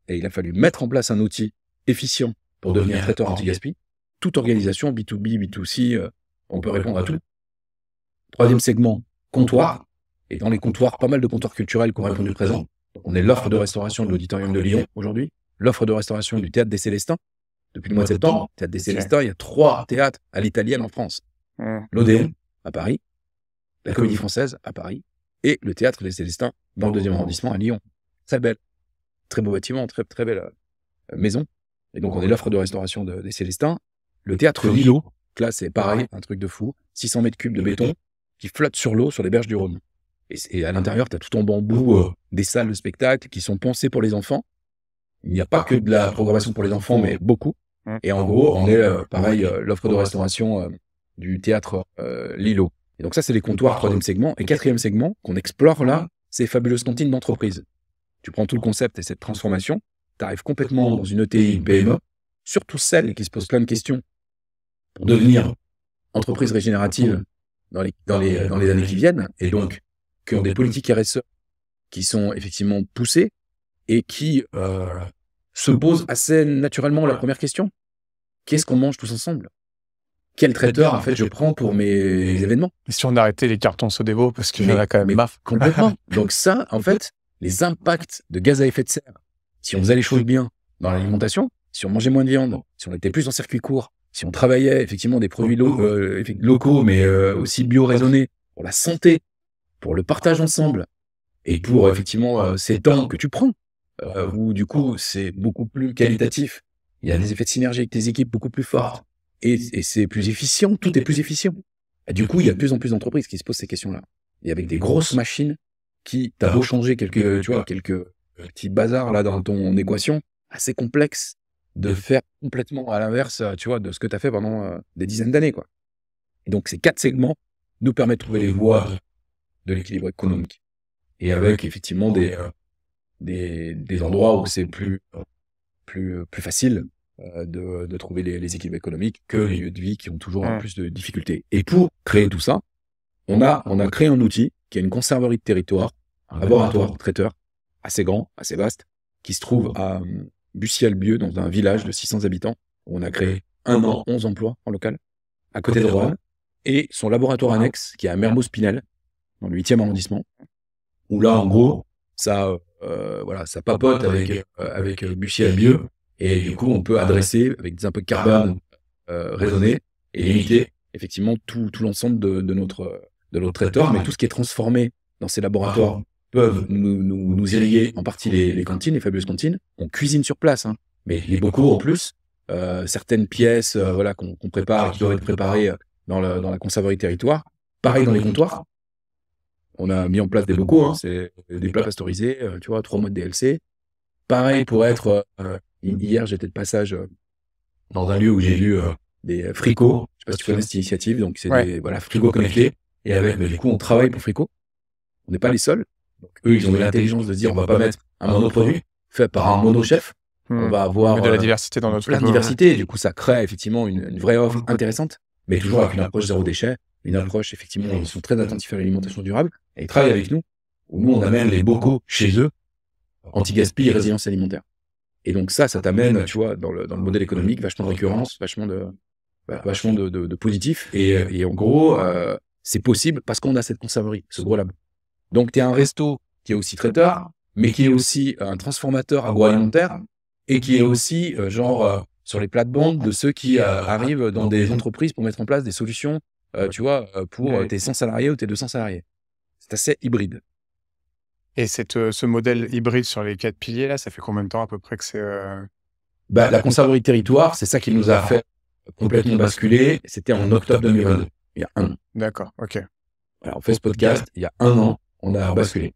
S2: Et il a fallu mettre en place un outil efficient pour, devenir traiteur anti-gaspi. Toute organisation, B2B, B2C, euh, on peut répondre à tout. Troisième mmh. segment, comptoir. Et dans les comptoirs, pas mal de comptoirs culturels qui ont répondu présent. On est l'offre de restauration de l'Auditorium de Lyon aujourd'hui, l'offre de restauration du Théâtre des Célestins. Depuis le mois de septembre, Théâtre des Célestins, il y a trois théâtres à l'italienne en France. Mmh. L'Odéon, à Paris, la Comédie Française, à Paris, et le Théâtre des Célestins, dans le deuxième arrondissement, à Lyon. Très belle très beau bâtiment, très, très belle euh, maison. Et donc, on est l'offre de restauration des Célestins. Le théâtre Lilo, là, c'est pareil, un truc de fou. 600 mètres cubes de béton qui flotte sur l'eau, sur les berges du Rhône. Et, à l'intérieur, tu as tout en bambou, euh, des salles de spectacle qui sont pensées pour les enfants. Il n'y a pas que de la programmation pour les enfants, mais beaucoup. Et en gros, on est, euh, pareil, l'offre de restauration du théâtre Lilo. Et donc ça, c'est les comptoirs, troisième segment. Et quatrième segment qu'on explore là, c'est Fabuleuse Cantine d'entreprise. Tu prends tout le concept et cette transformation, tu arrives complètement dans une ETI, une e, surtout celle qui se pose plein de questions pour devenir entreprise régénérative dans les, dans dans les années qui viennent, et donc qui ont des politiques RSE qui sont effectivement poussées et qui euh, se posent assez naturellement la première question. Qu'est-ce qu'on mange tous ensemble
S1: quel traiteur en fait je prends pour mes événements. si on arrêtait les cartons Sodebo parce qu'il y en a quand même marre. Complètement.
S2: Donc ça, en fait, les impacts de gaz à effet de serre, si on faisait les choses bien dans l'alimentation, si on mangeait moins de viande, si on était plus en circuit court, si on travaillait effectivement des produits euh, locaux, mais euh, aussi bio-raisonnés, pour la santé, pour le partage ensemble, et pour euh, effectivement ces temps que tu prends, où du coup c'est beaucoup plus qualitatif, il y a des effets de synergie avec tes équipes beaucoup plus fortes, et, c'est plus efficient, tout est plus efficient. du coup, il y a de plus en plus d'entreprises qui se posent ces questions-là. Et avec des grosses machines qui t'a beau ah, quelques, tu vois, quelques euh, petits bazars là dans ton hum. équation, assez complexe de faire complètement à l'inverse, euh, tu vois, de ce que tu as fait pendant euh, des dizaines d'années, quoi. Et donc, ces quatre segments nous permettent de trouver les voies de l'équilibre économique. Et avec, effectivement, des, des, endroits où c'est plus, plus, plus facile de, de, trouver les, les, équilibres économiques que les lieux de vie qui ont toujours hum. plus de difficultés. Et pour créer tout ça, on a, on a créé un outil qui a une conserverie de territoire, un ah laboratoire traiteur assez grand, assez vaste, qui se trouve à hum, Bussier-Albieu, dans un village de 600 habitants, où on a créé un an, 11 emplois en local, à côté de Rouen, et son laboratoire annexe, qui est à mermoz Spinel, dans le 8e arrondissement, où là, en gros, ça, euh, voilà, ça papote avec, euh, euh avec euh, et du coup, on peut adresser avec des impôts de carbone raisonné raisonnés et éviter effectivement tout, l'ensemble de, notre de nos traiteurs, mais tout ce qui est transformé dans ces laboratoires ah, peuvent nous, nous, nous, irriguer en partie les, les, cantines, les fabuleuses cantines. On cuisine sur place, hein. mais les beaucoup en plus. Euh, certaines pièces euh, voilà, qu'on prépare qui doivent être préparées euh, dans, le, dans la conserverie territoire. Pareil dans les comptoirs. On a mis en place des bocaux, hein. hein, c'est des plats pasteurisés, tu vois, trois modes DLC. Pareil pour être. Mmh. hier, j'étais de passage dans un lieu où j'ai vu des fricots Je sais pas si tu connais cette initiative, donc c'est des voilà, frigos connectés et bah, du coup, on travaille pour Frico. On n'est pas les seuls. Donc, eux, ils ont l'intelligence de dire, on va pas mettre un produit fait par un monochef. chef On va hmm. avoir de la euh, diversité dans notre la diversité. du coup, ça crée effectivement une, vraie offre intéressante, mais toujours avec une approche zéro déchet, une approche effectivement, ils sont très attentifs à l'alimentation durable et ils travaillent avec nous. Où nous, on amène les bocaux chez eux, anti-gaspi et résilience alimentaire. Et donc ça, ça t'amène, tu vois, dans le, dans le modèle économique, vachement de récurrence, vachement de, bah, vachement de, positif. Et, euh, en gros, euh, c'est possible parce qu'on a cette conserverie, ce gros là Donc, tu es un resto qui est aussi traiteur, mais qui est aussi euh, un transformateur agroalimentaire ah et qui est aussi, euh, genre, euh, sur les plates-bandes de ceux qui ah, arrivent dans des entreprises pour mettre en place des
S1: solutions, tu vois, pour tes 100 salariés ou tes 200 salariés. C'est assez hybride. Et cette, ce modèle hybride sur les quatre piliers, là, ça fait combien de temps à peu près que c'est. Bah, la conserverie
S2: territoire, c'est ça qui nous a fait
S1: complètement basculer. C'était en octobre 2022 il y a un an. Mm. D'accord, ok. Alors, on fait ce podcast, il y a un an, on a basculé.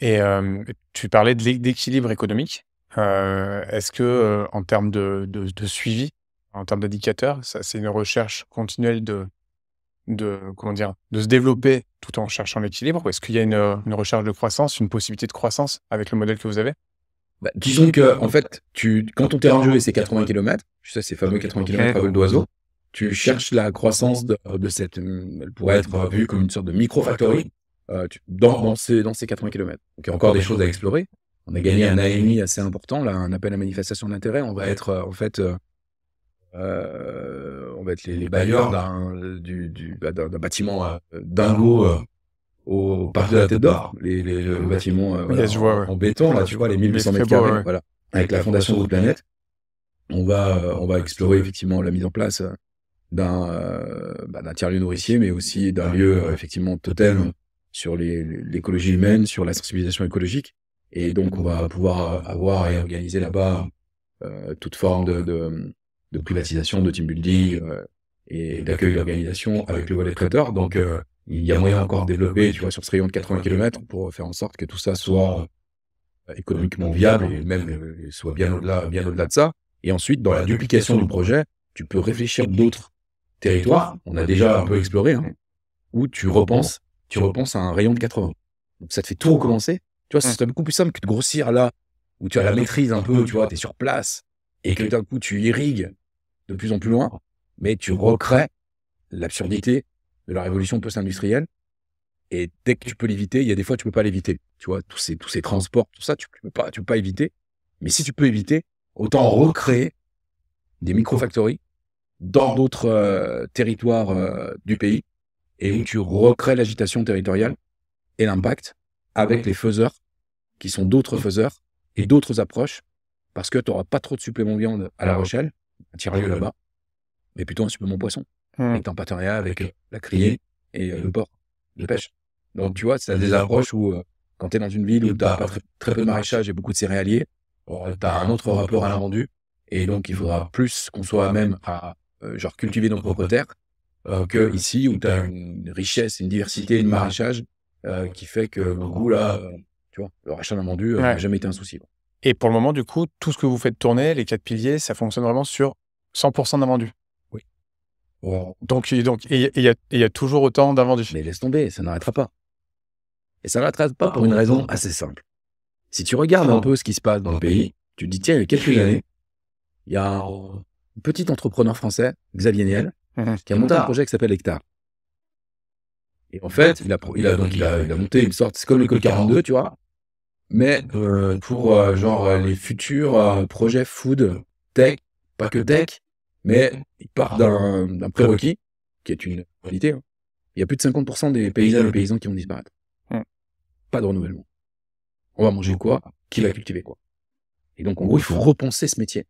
S1: Et euh, tu parlais d'équilibre économique. Euh, est-ce que, euh, en termes de, de, suivi, en termes d'indicateurs, c'est une recherche continuelle de, de, comment dire, de se développer tout en cherchant l'équilibre est-ce qu'il y a une, une, recherche de croissance, une possibilité de croissance avec le modèle que vous avez bah, Disons que, en fait,
S2: tu, quand on terrain de jeu, c'est 80 km, tu sais, ces fameux 80 km à vol d'oiseau, tu cherches la croissance de, euh, cette, euh, elle pourrait être euh, vue comme une sorte de micro-factory dans, ces, dans ces 80 km. Donc, il y a encore des choses à explorer. On a gagné un AMI assez important, là, un appel à manifestation d'intérêt. On va être, en fait, on va être les, bailleurs d'un du, du, bah, bâtiment dingo lot au parc de la Tête d'Or, les, bâtiments en, béton, là, tu vois, les 1800 mètres carrés, voilà, avec la fondation de Planète. On va, on va explorer effectivement la mise en place euh, bah, d'un tiers-lieu nourricier, mais aussi d'un ah lieu euh, effectivement totem sur l'écologie humaine, sur la sensibilisation écologique. Et donc, on va pouvoir euh, avoir et organiser là-bas toute forme de, de, de, privatisation, de team building et d'accueil d'organisation avec le volet traiteur. Donc, il y a moyen encore de développer, tu vois, sur ce rayon de 80 km pour faire en sorte que tout ça soit économiquement viable et même soit bien au-delà, bien au-delà de ça. Et ensuite, dans la duplication du projet, tu peux réfléchir d'autres territoire, on a déjà un peu exploré, hein. où tu repenses, tu repenses à un rayon de 80. Donc ça te fait tout recommencer. Tu vois, c'est beaucoup hum. plus simple que de grossir là, où tu as la hum. maîtrise un peu, hum. tu vois, tu es sur place, et que d'un coup tu irrigues de plus en plus loin, mais tu recrées l'absurdité de la révolution post-industrielle. Et dès que tu peux l'éviter, il y a des fois tu peux pas l'éviter. Tu vois, tous ces, tous ces transports, tout ça, tu peux pas, tu peux pas éviter. Mais si tu peux éviter, autant recréer des micro-factories dans d'autres euh, territoires euh, du pays et où tu recrées l'agitation territoriale et l'impact avec les faiseurs qui sont d'autres mmh. faiseurs et d'autres approches parce que tu n'auras pas trop de supplément viande à La ah Rochelle, un tiers-lieu ah là-bas, mais plutôt un supplément poisson mmh. avec ton avec euh, la criée et le mmh. port de pêche. Donc tu vois, c'est des approches où quand tu es dans une ville où tu as très, peu de maraîchage et beaucoup de céréaliers, tu as un autre rapport à la et donc il faudra plus qu'on soit ah, même à euh, genre cultiver nos propres terres, ah, que ici où tu as une richesse, une diversité, une maraîchage euh,
S1: qui fait que le goût, là, euh, tu vois, le
S2: rachat d'un vendu n'a jamais été un souci.
S1: Et pour le moment, du coup, tout ce que vous faites tourner, les quatre piliers, ça fonctionne vraiment sur 100% vendu Oui. Donc, donc, il y, y, a toujours autant vendu Mais laisse tomber, ça n'arrêtera pas.
S2: Et ça n'arrêtera pas ah, pour une raison assez simple. Si tu regardes un peu ce qui se passe dans le pays, tu te dis, tiens, il y a quelques années, il y a petit entrepreneur français, Xavier Niel, qui a monté un projet qui s'appelle Hectare. Et en fait, il a, monté une sorte, c'est comme l'école 42, tu vois, mais euh, pour euh, genre euh, les futurs projets food, tech, pas que tech, mais il part d'un prérequis, qui est une réalité. Hein. Il y a plus de 50% des paysans qui vont disparaître. Pas de renouvellement. On va manger quoi Qui va cultiver quoi Et donc, en gros, il faut repenser ce métier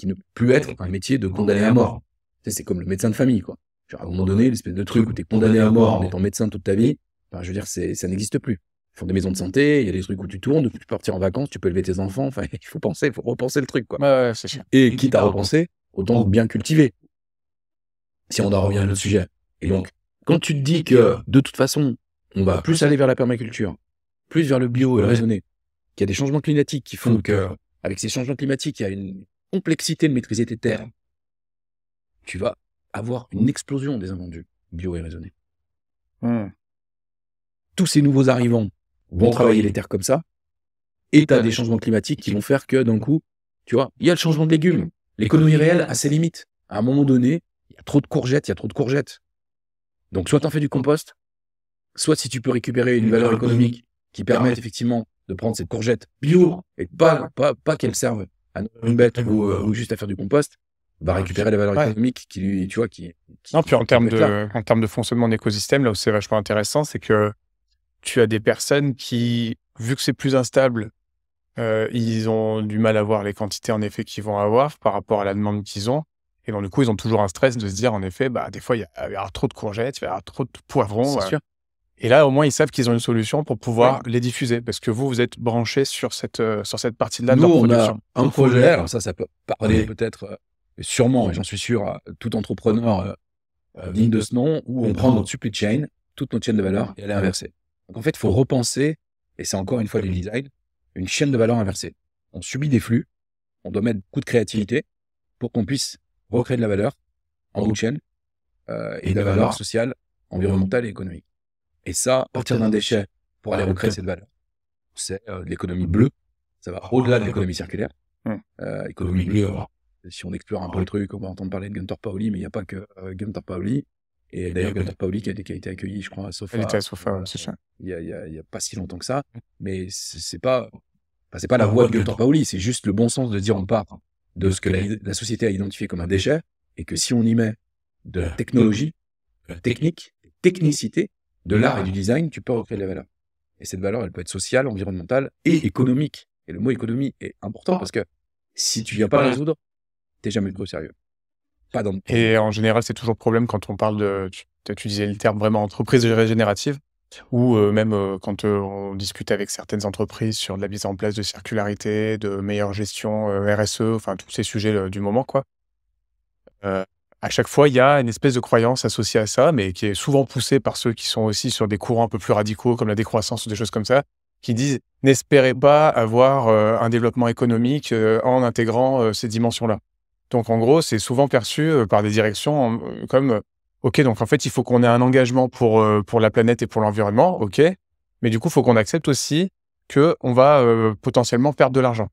S2: qui ne peut plus être un métier de condamné à mort. C'est comme le médecin de famille, quoi. Genre, à un moment donné, l'espèce de truc où tu es condamné à mort en étant médecin toute ta vie, je veux dire, ça n'existe plus. Ils font des maisons de santé, il y a des trucs où tu tournes, tu peux partir en vacances, tu peux élever tes enfants, enfin, il faut penser, il faut repenser le truc, quoi. Et quitte à repenser, autant oh. bien cultiver. Si on en revient à notre sujet. Et donc, quand tu te dis que, de toute façon, on va plus aller vers la permaculture, plus vers le bio et le raisonné, qu'il y a des changements climatiques qui font mm. que, avec ces changements climatiques, il y a une complexité de maîtriser tes terres, tu vas avoir une explosion des invendus bio et raisonnés. Tous ces nouveaux arrivants
S1: vont travailler les
S2: terres comme ça, et tu as des changements climatiques qui vont faire que, d'un coup, tu vois, il y a le changement de légumes. L'économie réelle a ses limites. À un moment donné, il y a trop de courgettes, il y a trop de courgettes. Donc, soit tu en fais du compost, soit si tu peux récupérer une valeur économique qui permette effectivement de prendre cette courgette bio et pas, pas, pas qu'elle serve une bête euh, ou, juste à faire du compost, va bah, récupérer la valeur
S1: économique qui lui, tu vois, qui. non, puis en termes de, en termes de fonctionnement d'écosystème, là où c'est vachement intéressant, c'est que tu as des personnes qui, vu que c'est plus instable, euh, ils ont du mal à voir les quantités en effet qu'ils vont avoir par rapport à la demande qu'ils ont. Et donc, du coup, ils ont toujours un stress de se dire, en effet, bah, des fois, il y a, trop de courgettes, il y a trop de poivrons. C'est euh, sûr. Et là, au moins, ils savent qu'ils ont une solution pour pouvoir les diffuser, parce que vous, vous êtes branché sur cette, euh, sur cette partie-là de, la production. on un projet, alors ça, ça peut parler peut-être, euh,
S2: sûrement, j'en suis sûr, tout entrepreneur euh, euh digne de ce nom, où on, prend notre supply chain, toute notre chaîne de valeur, et elle est inversée. Donc en fait, il faut repenser, et c'est encore une fois du design, une chaîne de valeur inversée. On subit des flux, on doit mettre beaucoup de créativité pour qu'on puisse recréer de la valeur en bout chaîne, et de la valeur sociale, environnementale et économique. Et ça, partir d'un déchet pour aller ah, recréer cette valeur, c'est euh, l'économie bleue. Ça va au-delà de ah, l'économie circulaire. Euh, économie bleue, si on explore un peu le truc, on va entendre parler de Gunther Paoli, mais il n'y a pas que euh, Gunther Paoli. Et d'ailleurs, Gunther Paoli qui a, été accueilli, je crois, à Sofa. Il c'est ça. Il n'y a, pas si longtemps que ça. Mais c'est pas, c'est pas la ah, voix de Gunther Paoli, c'est juste le bon sens de dire on part de ce que la, la, société a identifié comme un déchet et que si on y met de la technologie, technique, technicité, de l'art et du design, tu peux recréer de la valeur. Et cette valeur, elle peut être sociale, environnementale et économique. Et le mot
S1: économie est important ah. parce que si tu viens pas la résoudre, t'es jamais trop au sérieux. Pas Et en général, c'est toujours le problème quand on parle de. Tu, disais le terme vraiment entreprise régénérative, ou euh, même euh, quand euh, on discute avec certaines entreprises sur de la mise en place de circularité, de meilleure gestion RSE, enfin tous ces sujets du moment, quoi à chaque fois, il y a une espèce de croyance associée à ça, mais qui est souvent poussée par ceux qui sont aussi sur des courants un peu plus radicaux, comme la décroissance ou des choses comme ça, qui disent n'espérez pas avoir euh, un développement économique euh, en intégrant euh, ces dimensions-là. Donc en gros, c'est souvent perçu par des directions comme OK, donc en fait, il faut qu'on ait un engagement pour, pour la planète et pour l'environnement, OK, mais du coup, il faut qu'on accepte aussi qu'on va potentiellement perdre de l'argent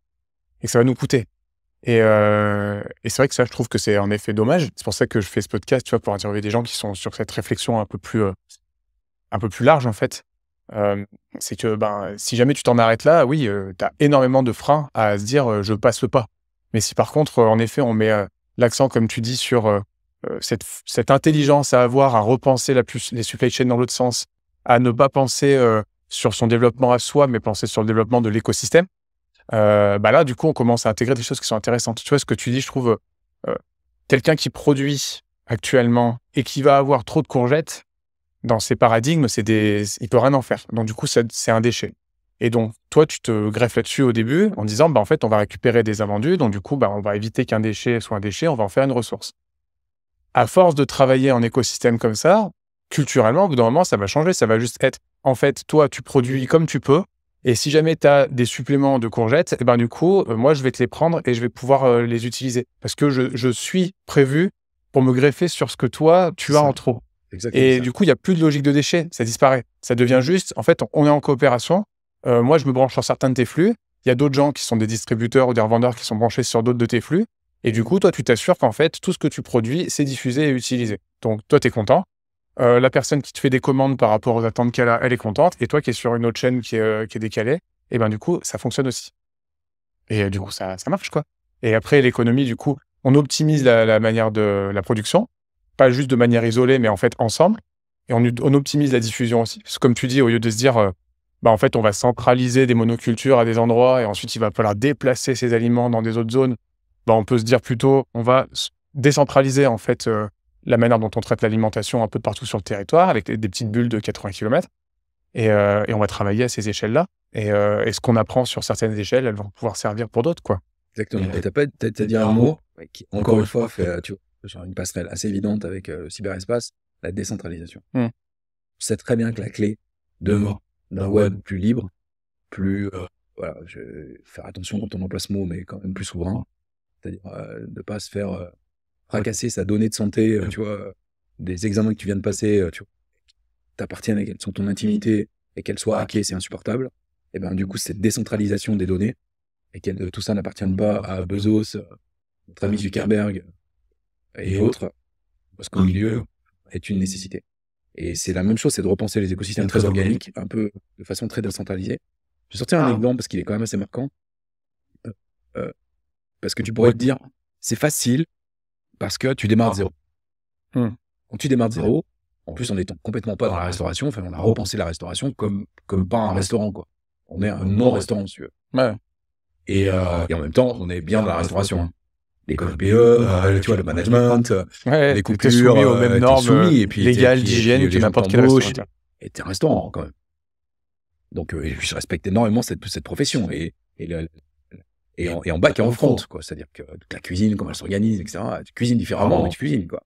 S1: et que ça va nous coûter. Euh, et, c'est vrai que ça, je trouve que c'est en effet dommage. C'est pour ça que je fais ce podcast, tu vois, pour interviewer des gens qui sont sur cette réflexion un peu plus, euh, un peu plus large, en fait. Euh, c'est que ben, si jamais tu t'en arrêtes là, oui, tu as énormément de freins à se dire je passe le pas. Mais si par contre, en effet, on met l'accent, comme tu dis, sur cette, intelligence à avoir, à repenser la plus, les supply chains dans l'autre sens, à ne pas penser sur son développement à soi, mais penser sur le développement de l'écosystème, euh, bah là, du coup, on commence à intégrer des choses qui sont intéressantes. Tu vois, ce que tu dis, je trouve, euh, quelqu'un qui produit actuellement et qui va avoir trop de courgettes, dans ses paradigmes, c'est des... il peut rien en faire. Donc, du coup, c'est un déchet. Et donc, toi, tu te greffes là-dessus au début en disant, bah, en fait, on va récupérer des invendus. Donc, du coup, bah, on va éviter qu'un déchet soit un déchet, on va en faire une ressource. À force de travailler en écosystème comme ça, culturellement, au bout d'un moment, ça va changer. Ça va juste être, en fait, toi, tu produis comme tu peux et si jamais tu as des suppléments de courgettes, et eh ben du coup, euh, moi, je vais te les prendre et je vais pouvoir euh, les utiliser parce que je, suis prévu pour me greffer sur ce que toi, tu as en trop. et du coup, il n'y a plus de logique de déchets, ça disparaît. Ça devient juste, en fait, on est en coopération. Euh, moi, je me branche sur certains de tes flux. Il y a d'autres gens qui sont des distributeurs ou des revendeurs qui sont branchés sur d'autres de tes flux. Et du coup, toi, tu t'assures qu'en fait, tout ce que tu produis, c'est diffusé et utilisé. Donc, toi, tu es content. Euh, la personne qui te fait des commandes par rapport aux attentes qu'elle a, elle est contente. Et toi qui es sur une autre chaîne qui est, euh, décalée, et eh ben du coup, ça fonctionne aussi. Et euh, du coup, ça, marche, quoi. Et après, l'économie, du coup, on optimise la, manière de la production, pas juste de manière isolée, mais en fait ensemble. Et on, optimise la diffusion aussi. Parce que comme tu dis, au lieu de se dire, bah, en fait, on va centraliser des monocultures à des endroits et ensuite il va falloir déplacer ces aliments dans des autres zones, bah, on peut se dire plutôt, on va décentraliser en fait la manière dont on traite l'alimentation un peu partout sur le territoire, avec des petites bulles de 80 km. Euh, et, on va travailler à ces échelles-là. Euh, et, ce qu'on apprend sur certaines échelles, elles vont pouvoir servir pour d'autres. quoi. Exactement. Et euh, t'as
S2: pas t'as, dit un mot qui, encore une fois, fait tu vois, une passerelle assez évidente avec le cyberespace, la décentralisation. Hmm. tu sais très bien que la clé demain d'un web plus libre, plus voilà, je vais faire attention quand on emplace mot, mais quand même plus souvent, c'est-à-dire de ne pas se faire fracasser sa donnée de santé, euh, tu vois, euh, des examens que tu viens de passer, euh, tu vois, t'appartiennent et qu'elles sont ton intimité et qu'elles soient hackées, c'est insupportable. Et eh ben du coup, cette décentralisation des données et que tout ça n'appartienne pas à Bezos, notre ami Zuckerberg et autres, parce qu'au milieu est une nécessité. Et c'est la même chose, c'est de repenser les écosystèmes très organiques, un peu de façon très décentralisée. Je vais sortir un ah. exemple parce qu'il est quand même assez marquant. Euh, parce que tu pourrais te dire, c'est facile parce que tu démarres ah. de zéro. Hmm. Quand tu démarres de zéro. En plus, on n'est complètement pas dans la restauration, enfin, on a repensé la restauration comme, comme pas un restaurant, quoi. On est un non-restaurant, monsieur. Euh, et, en même temps, on est bien dans la restauration. Les e, euh, tu vois, le management, euh, les coupures, soumis aux mêmes normes et puis légales, d'hygiène, n'importe quel restaurant. Et t'es un restaurant, quand même. Donc, je respecte énormément cette, cette profession. Et, et et en, bas, en bac et en front, quoi. C'est-à-dire que la cuisine, comment elle s'organise, etc. Tu cuisines différemment, mais tu cuisines, quoi.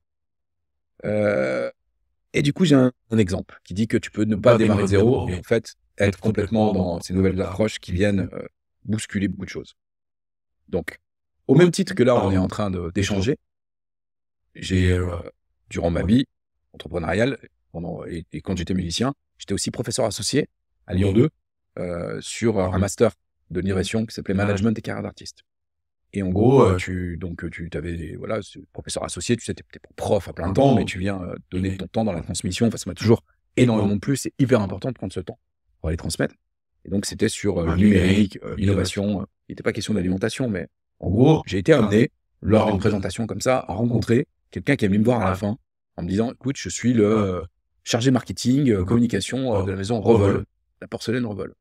S2: Euh, et du coup, j'ai un, exemple qui dit que tu peux ne pas, démarrer de zéro et en fait être complètement dans ces nouvelles approches qui viennent euh, bousculer beaucoup de choses. Donc, au même titre que là, on est en train d'échanger, j'ai, euh, durant ma vie entrepreneuriale, pendant, et, quand j'étais musicien, j'étais aussi professeur associé à Lyon 2 sur un ah master de l'innovation qui s'appelait Management des carrières d'artiste. Et en oh, gros, euh, tu donc euh, tu avais voilà professeur associé, tu sais, t'es prof à plein ah temps, mais tu viens euh, donner ton temps dans la transmission. Enfin, ça m'a toujours énormément plu. C'est hyper important de prendre ce temps pour aller transmettre. Et donc, c'était sur numérique, innovation. Il n'était pas question d'alimentation, mais en oh. gros, j'ai été amené ah. lors d'une présentation comme ça à rencontrer quelqu'un qui a mis me voir à la ah. fin en me disant, écoute, je suis le chargé marketing communication de la oh. maison Revol, la porcelaine Revol.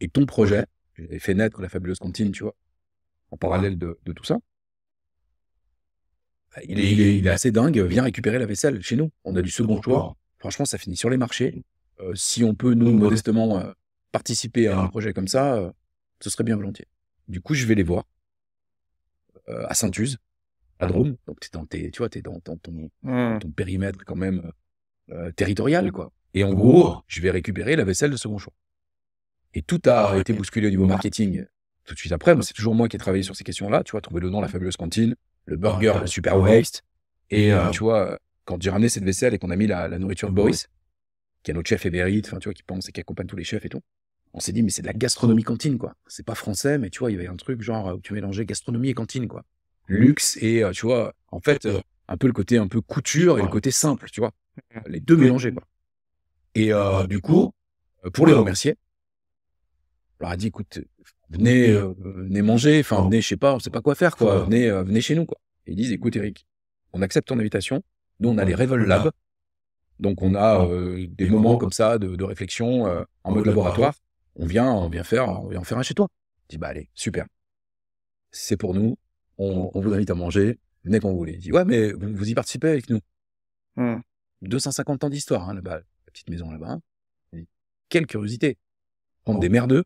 S2: Et ton projet, j'ai fait naître la fabuleuse cantine, tu vois, en parallèle de, tout ça. Bah, il est, assez dingue. Viens récupérer la vaisselle chez nous. On a du second choix. Franchement, ça finit sur les marchés. Euh, si on peut, nous, modestement, euh, participer à un projet comme ça, euh, ce serait bien volontiers. Du coup, je vais les voir à Saint-Use, à ah. Drôme. Donc, tu vois, tu es dans, mmh. ton, périmètre quand même territorial. quoi. Et en gros, je vais récupérer la vaisselle de second choix. Et tout a ah, été bousculé au niveau marketing euh, tout de suite après. Moi, c'est toujours moi qui ai travaillé sur ces questions-là. Tu vois, trouver le nom, la fabuleuse cantine, le burger, le super waste. Et euh, euh, tu vois, quand j'ai ramené cette vaisselle et qu'on a mis la, nourriture de Boris, qui est notre chef émérite, enfin, tu vois, qui pense et qui accompagne tous les chefs et tout, on s'est dit, mais c'est de la gastronomie cantine, quoi. C'est pas français, mais tu vois, il y avait un truc genre où tu mélangeais gastronomie et cantine, quoi. Mmh. Luxe et, tu vois, en fait, un peu le côté un peu couture et le côté simple, tu vois. Les deux mélangés, quoi. Et du coup, pour les remercier, on a dit, écoute, venez, euh, venez manger, enfin, oh. venez, je sais pas, on sait pas quoi faire, quoi. Venez, euh, venez chez nous, quoi. ils disent, écoute, Eric, on accepte ton invitation. Nous, on a les Revel Labs. Donc, on a ah. euh, des moments comme ça de, réflexion en mode laboratoire. On vient, on vient faire, on vient en faire un chez toi. Il dit, bah, allez, super. C'est pour nous. On, vous invite à manger. Venez quand vous voulez. dit, ouais, mais vous y participez avec nous. 250 hmm. ans d'histoire, hein, là-bas. La petite maison là-bas. Quelle curiosité. Prendre oh. des merdeux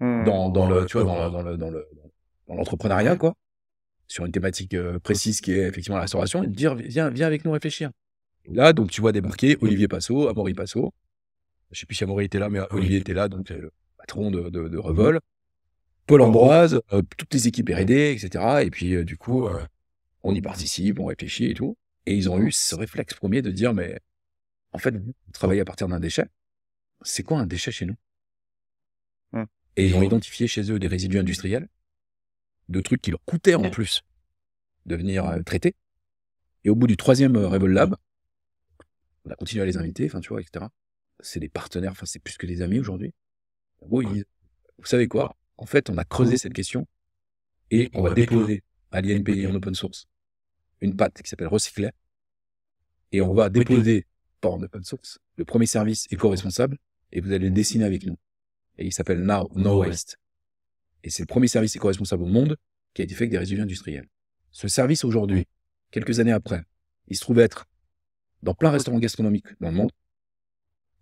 S1: Mmh. dans, le, tu vois, dans, le,
S2: dans l'entrepreneuriat, quoi, sur une thématique euh, précise qui est effectivement la restauration, et de dire, viens, viens avec nous réfléchir. là, donc, tu vois débarquer Olivier Passot, Amaury Passot. Je sais plus si Amaury était là, mais euh, Olivier était là, donc, euh, le patron de, de, Revol. Paul Ambroise, toutes les équipes R&D, etc. Et puis, du coup, on y participe, on réfléchit et tout. Et ils ont eu ce réflexe premier de dire, mais en fait, travailler à partir d'un déchet, c'est quoi un déchet chez nous et ils ont identifié chez eux des résidus industriels, de trucs qui leur coûtaient en plus de venir euh, traiter. Et au bout du troisième euh, Lab, on a continué à les inviter, enfin tu vois, etc. C'est des partenaires, enfin c'est plus que des amis aujourd'hui. vous savez quoi En fait, on a creusé cette question et on va déposer à l'INPI en open source une patte qui s'appelle Recycler et on va déposer, pas en open source, le premier service éco-responsable et vous allez le dessiner avec nous et il s'appelle Now, No Waste. Et c'est le premier service éco-responsable au monde qui a été fait avec des résidus industriels. Ce service aujourd'hui, quelques années après, il se trouve être dans plein de restaurants gastronomiques dans le monde.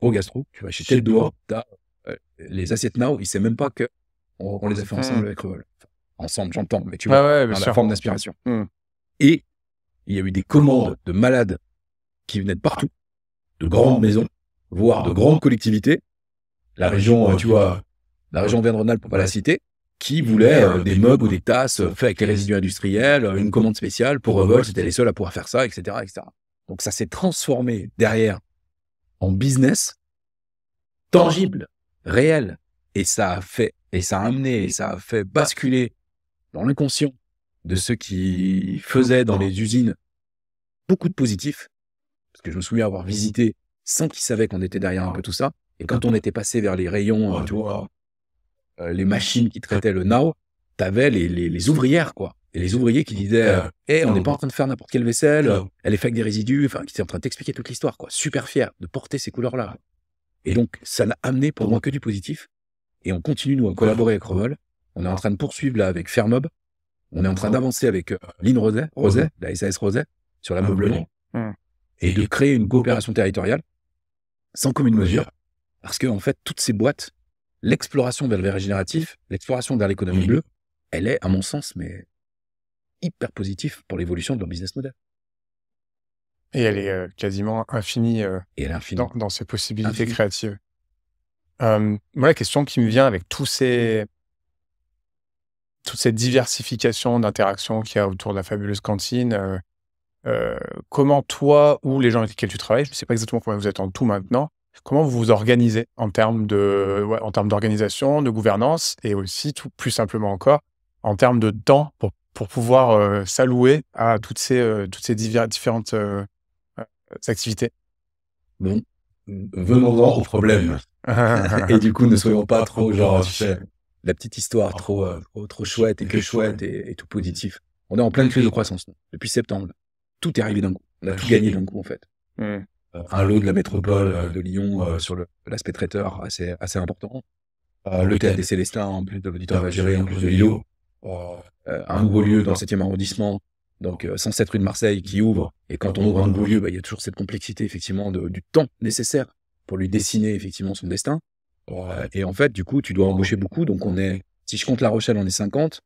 S2: Au gastro, tu vas chez tel dehors, t'as euh, les assiettes Now, il sait même pas que on, les a fait ensemble avec Revol. ensemble, j'entends, mais tu vois, la forme d'inspiration. Hmm. Et il y a eu des commandes de malades qui venaient de partout, de grandes maisons, voire de grandes collectivités, la région, euh, tu vois, la région de rhône pour pas la citer, qui voulait euh, des mugs ou des tasses faites avec les résidus industriels, une commande spéciale pour Revolt, c'était les seuls à pouvoir faire ça, etc., etc. Donc ça s'est transformé derrière en business tangible, réel, et ça a fait, et ça a amené, et ça a fait basculer dans l'inconscient de ceux qui faisaient dans les usines beaucoup de positifs, parce que je me souviens avoir visité sans qu'ils savaient qu'on était derrière un peu tout ça, et quand on était passé vers les rayons, euh, euh, les machines qui traitaient le now, t'avais les, les, ouvrières, quoi. Et les ouvriers qui disaient Hé, euh, eh, on n'est pas en train de faire n'importe quelle vaisselle, elle est faite avec des résidus, enfin, qui étaient en train d'expliquer toute l'histoire, quoi. Super fier de porter ces couleurs-là. Et donc, ça n'a amené pour moi que du positif. Et on continue, nous, à collaborer avec Revol. On est en train de poursuivre, là, avec Fermob. On est en train d'avancer avec Lynn Roset, Roset, la SAS Roset, sur la ah, Et de créer une coopération territoriale, sans commune mesure, parce que, en fait, toutes ces boîtes, l'exploration vers le régénératif, l'exploration vers l'économie bleue, elle est, à mon sens, mais hyper positive pour l'évolution de leur business model.
S1: Et elle est euh, quasiment infinie, euh, Dans, ses possibilités créatives. Euh, moi, la question qui me vient avec tous ces, toutes ces diversifications d'interactions qu'il y a autour de la fabuleuse cantine, comment toi ou les gens avec lesquels tu travailles, je ne sais pas exactement comment vous êtes en tout maintenant, Comment vous vous organisez en termes de, en termes d'organisation, de gouvernance et aussi tout plus simplement encore en termes de temps pour, pour pouvoir saluer euh, s'allouer à toutes ces, euh, toutes ces différentes euh, activités.
S2: Bon, venons-en au problème. et du coup, ne soyons pas trop genre la petite histoire trop, trop, chouette et que chouette et, tout positif. On est en pleine crise de croissance depuis septembre. Tout est arrivé d'un coup. On a bah, tout gagné d'un coup en fait. Mmh un lot de la métropole euh, de Lyon euh, sur l'aspect traiteur assez, assez important. Euh, le théâtre des Célestins, en plus de l'auditeur ah va gérer, en plus de un nouveau lieu dans le 7e arrondissement, donc 107 rue de Marseille, qui ouvre. Et quand on ouvre un nouveau lieu, bah, il y a toujours cette complexité, effectivement, du temps nécessaire pour lui dessiner, effectivement, son destin. et en fait, du coup, tu dois embaucher beaucoup. Donc, on est, si je compte La Rochelle, on est 50.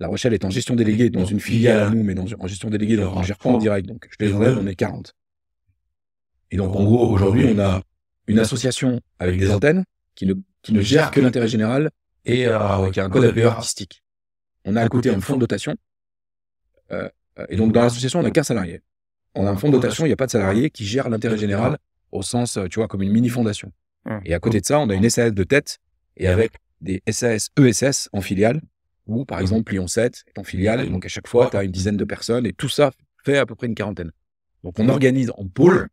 S2: La Rochelle est en gestion déléguée dans une filiale à nous, mais en gestion déléguée dans gère pas en direct. Donc, je les enlève, on est 40. Et donc, en gros, aujourd'hui, on a une association avec des antennes qui ne, qui ne gère que l'intérêt général et qui euh, a un code APE artistique. On a à côté un fonds de dotation. Euh, et donc, dans l'association, on n'a qu'un salarié. On a un fonds de dotation, il n'y a pas de salarié qui gère l'intérêt général au sens, tu vois, comme une mini-fondation. Hum. Et à côté de ça, on a une SAS de tête et avec des SAS ESS en filiale, où par exemple Lyon 7 est en filiale, donc à chaque fois, tu as une dizaine de personnes et tout ça fait à peu près une quarantaine. Donc on hum. organise en pôle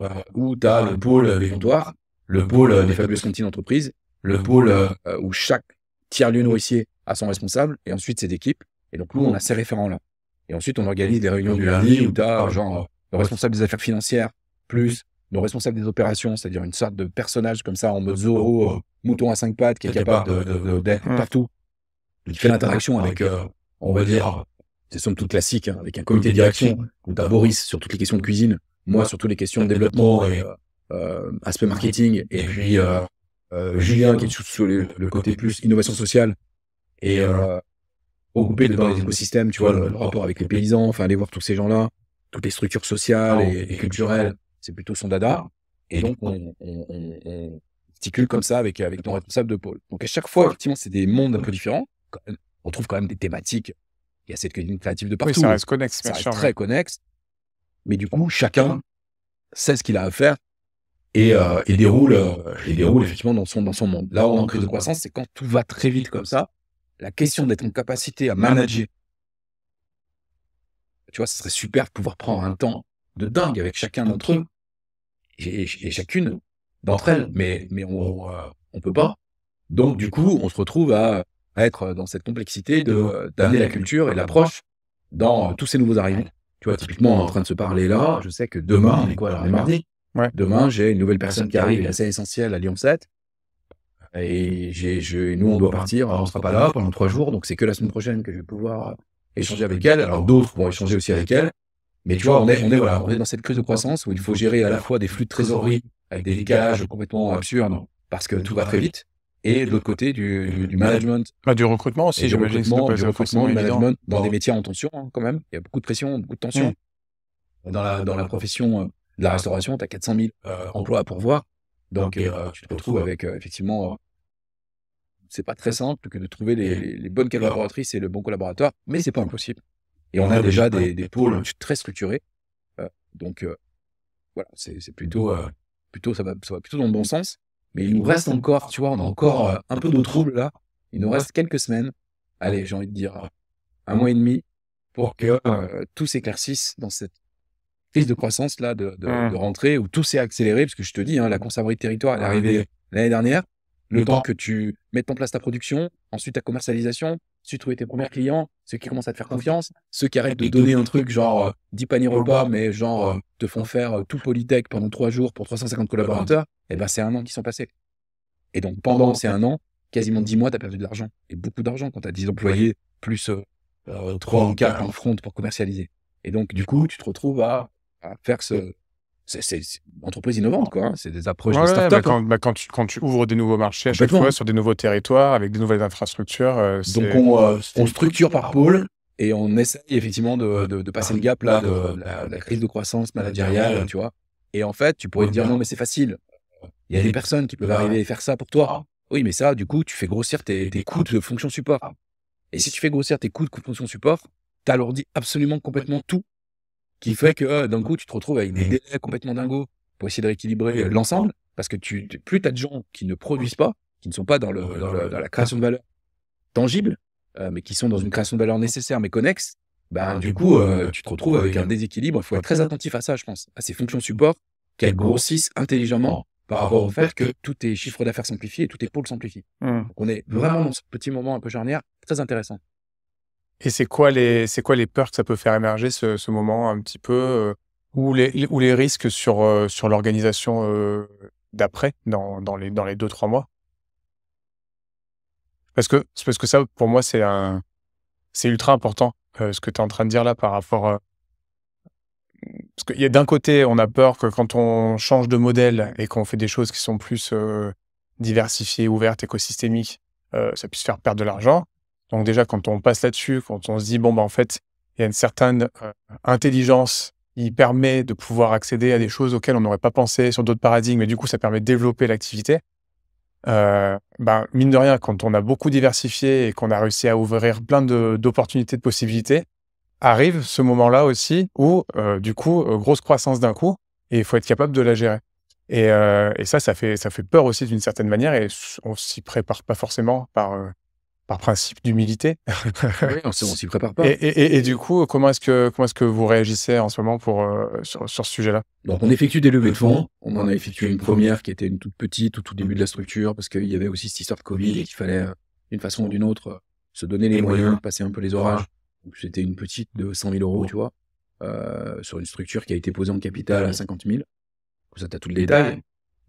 S2: euh, où tu as le pôle comptoirs, le pôle euh, des fabuleuses cantines d'entreprise, le pôle euh, où chaque tiers-lieu nourricier a son responsable, et ensuite ses équipes. Et donc, nous, on a mmh. ces référents-là. Et ensuite, on mmh. organise des réunions du lundi où tu as, genre, le responsable des affaires financières, plus le mmh. responsable des opérations, c'est-à-dire une sorte de personnage comme ça, en mode Zorro, oh, oh. mouton à cinq pattes, qui est capable d'être partout, qui fait l'interaction avec, on va dire, c'est somme toute classique, hein, avec un comité de direction, où tu as Boris sur toutes les questions de cuisine, moi surtout les questions de développement et euh, euh, aspect marketing, et puis euh, Julien qui est sur le, côté plus innovation sociale et regroupé dans les écosystèmes, tu vois, le, rapport avec les paysans, enfin aller voir tous ces gens-là, toutes les structures sociales ah, et, culturelles, c'est plutôt son dada. Et donc, on, on, articule comme ça avec, avec ton responsable de pôle. Donc, à chaque fois, effectivement, c'est des mondes un peu différents. On trouve quand même des thématiques. Il y a cette créative de partout. Oui, ça reste connexe, ça très connexe. Mais du coup, chacun sait ce qu'il a à faire et, et euh, euh, euh, déroule, déroule effectivement dans son, dans son monde. Là en crise de croissance, c'est quand tout va très vite comme ça, la question d'être en capacité à manager, tu vois, ce serait super de pouvoir prendre un temps de dingue avec chacun d'entre eux et, chacune d'entre elles, mais, mais on ne peut pas. Donc, du coup, on se retrouve à, être dans cette complexité d'amener la culture et l'approche dans tous ces nouveaux arrivants tu vois, typiquement, en train de se parler là. Je sais que demain, on quoi alors, mardi.
S1: Demain, j'ai une nouvelle personne qui arrive, assez
S2: essentielle à Lyon 7. Et j'ai, je, nous, on doit partir. on ne sera pas là pendant trois jours. Donc, c'est que la semaine prochaine que je vais pouvoir euh, échanger avec elle. Alors, d'autres vont échanger aussi avec elle. Mais tu vois, on est, on est, voilà, on est dans cette crise de croissance où il faut gérer à la fois des flux de trésorerie avec des décalages complètement absurdes parce que tout va très vite et de l'autre côté du, management. Bah, du recrutement aussi, j'imagine. Du recrutement, du recrutement management dans des métiers en tension hein, quand même. Il y a beaucoup de pression, beaucoup de tension. Dans, la, dans la profession euh, de la restauration, tu as 400 000 emplois à pourvoir. Donc, euh, tu te retrouves avec euh, effectivement, c'est pas très simple que de trouver les, bonnes collaboratrices et le bon collaborateur, mais c'est pas impossible. Et on, a, déjà des, des pôles très structurés. donc, voilà, c'est plutôt, plutôt ça, va, ça va plutôt dans le bon mm. sens. Mais il nous reste encore, tu vois, on a encore euh, un peu de trouble là. Il nous reste quelques semaines, allez, j'ai envie de dire euh, un mois et demi, pour que euh, tout s'éclaircisse dans cette crise de croissance là mmh. de, rentrée où tout s'est accéléré, parce que je te dis, hein, la conserverie de territoire, est arrivée l'année dernière. Le, temps que tu mettes en place ta production, ensuite ta commercialisation, tu trouves tes premiers clients, ceux qui commencent à te faire confiance, ceux qui arrêtent de donner un truc genre 10 euh, paniers repas, mais genre euh, te font faire euh, tout Polytech pendant 3 jours pour 350 collaborateurs, et eh ben c'est un an qui sont passés. Et donc pendant ces un an, quasiment 10 mois, tu as perdu de l'argent. Et beaucoup d'argent quand tu as 10 employés, plus trois 3 ou 4 en front pour commercialiser. Et donc du coup, tu te retrouves à, à faire ce, c'est entreprise innovante, quoi. Hein. C'est des approches de bah, hein.
S1: bah, quand, tu, ouvres des nouveaux marchés à chaque fois sur des nouveaux territoires avec des nouvelles infrastructures. Euh, Donc on, euh,
S2: structure par pôle et on essaie effectivement de, passer le gap là, de, la, crise de croissance managériale, tu vois. Et en fait, tu pourrais te dire bah. non, mais c'est facile. Il y a des personnes qui peuvent arriver et faire ça pour toi. Ah. Oui, mais ça, du coup, tu fais grossir tes, coûts de fonction support. Ah. Et si tu fais grossir tes coûts de fonction support, tu alourdis absolument complètement tout qui fait que euh, d'un coup, tu te retrouves avec des délais complètement dingos pour essayer de rééquilibrer euh, l'ensemble, parce que tu, plus tu as de gens qui ne produisent pas, qui ne sont pas dans, la création de valeur tangible, euh, mais qui sont dans une création de valeur nécessaire mais connexe, ben, du coup, tu te retrouves avec un déséquilibre. Il faut être très attentif à ça, je pense, à ces fonctions support qu'elles grossissent intelligemment par rapport au fait que tous tes
S1: chiffres d'affaires simplifiés et tous tes pôles simplifiés. Mmh. Donc,
S2: on est mmh. vraiment dans ce petit moment un peu charnière, très intéressant.
S1: Et c'est quoi, les, quoi les peurs que ça peut faire émerger, ce, moment un petit peu, euh, ou, les, les risques sur, euh, sur l'organisation euh, d'après, dans, les, dans les deux, trois mois parce que, parce que ça, pour moi, c'est ultra important, ce que tu es en train de dire là par rapport. à... parce qu'il y a d'un côté, on a peur que quand on change de modèle et qu'on fait des choses qui sont plus diversifiées, ouvertes, écosystémiques, ça puisse faire perdre de l'argent. Donc déjà, quand on passe là-dessus, quand on se dit, bon, bah, en fait, il y a une certaine euh, intelligence, qui permet de pouvoir accéder à des choses auxquelles on n'aurait pas pensé sur d'autres paradigmes, et du coup, ça permet de développer l'activité. Euh, bah, mine de rien, quand on a beaucoup diversifié et qu'on a réussi à ouvrir plein d'opportunités, de, possibilités, arrive ce moment-là aussi où, euh, du coup, grosse croissance d'un coup, et il faut être capable de la gérer. Et, ça, ça fait, ça fait peur aussi d'une certaine manière, et on s'y prépare pas forcément par par principe d'humilité. oui, on s'y prépare pas. Et, du coup, comment est-ce que comment est-ce que vous réagissez en ce moment pour euh, sur, ce sujet-là Donc, on effectue
S2: des levées de fonds. On en a effectué une première qui était une toute petite au tout début de la structure parce qu'il y avait aussi cette histoire de Covid et qu'il fallait euh, d'une façon ou d'une autre euh, se donner les moyens de passer un peu les orages. Ah. Donc, c'était une petite de 100 000 euros, tu vois, sur une structure qui a été posée en capital à 50 000. Ça, as tout le détail.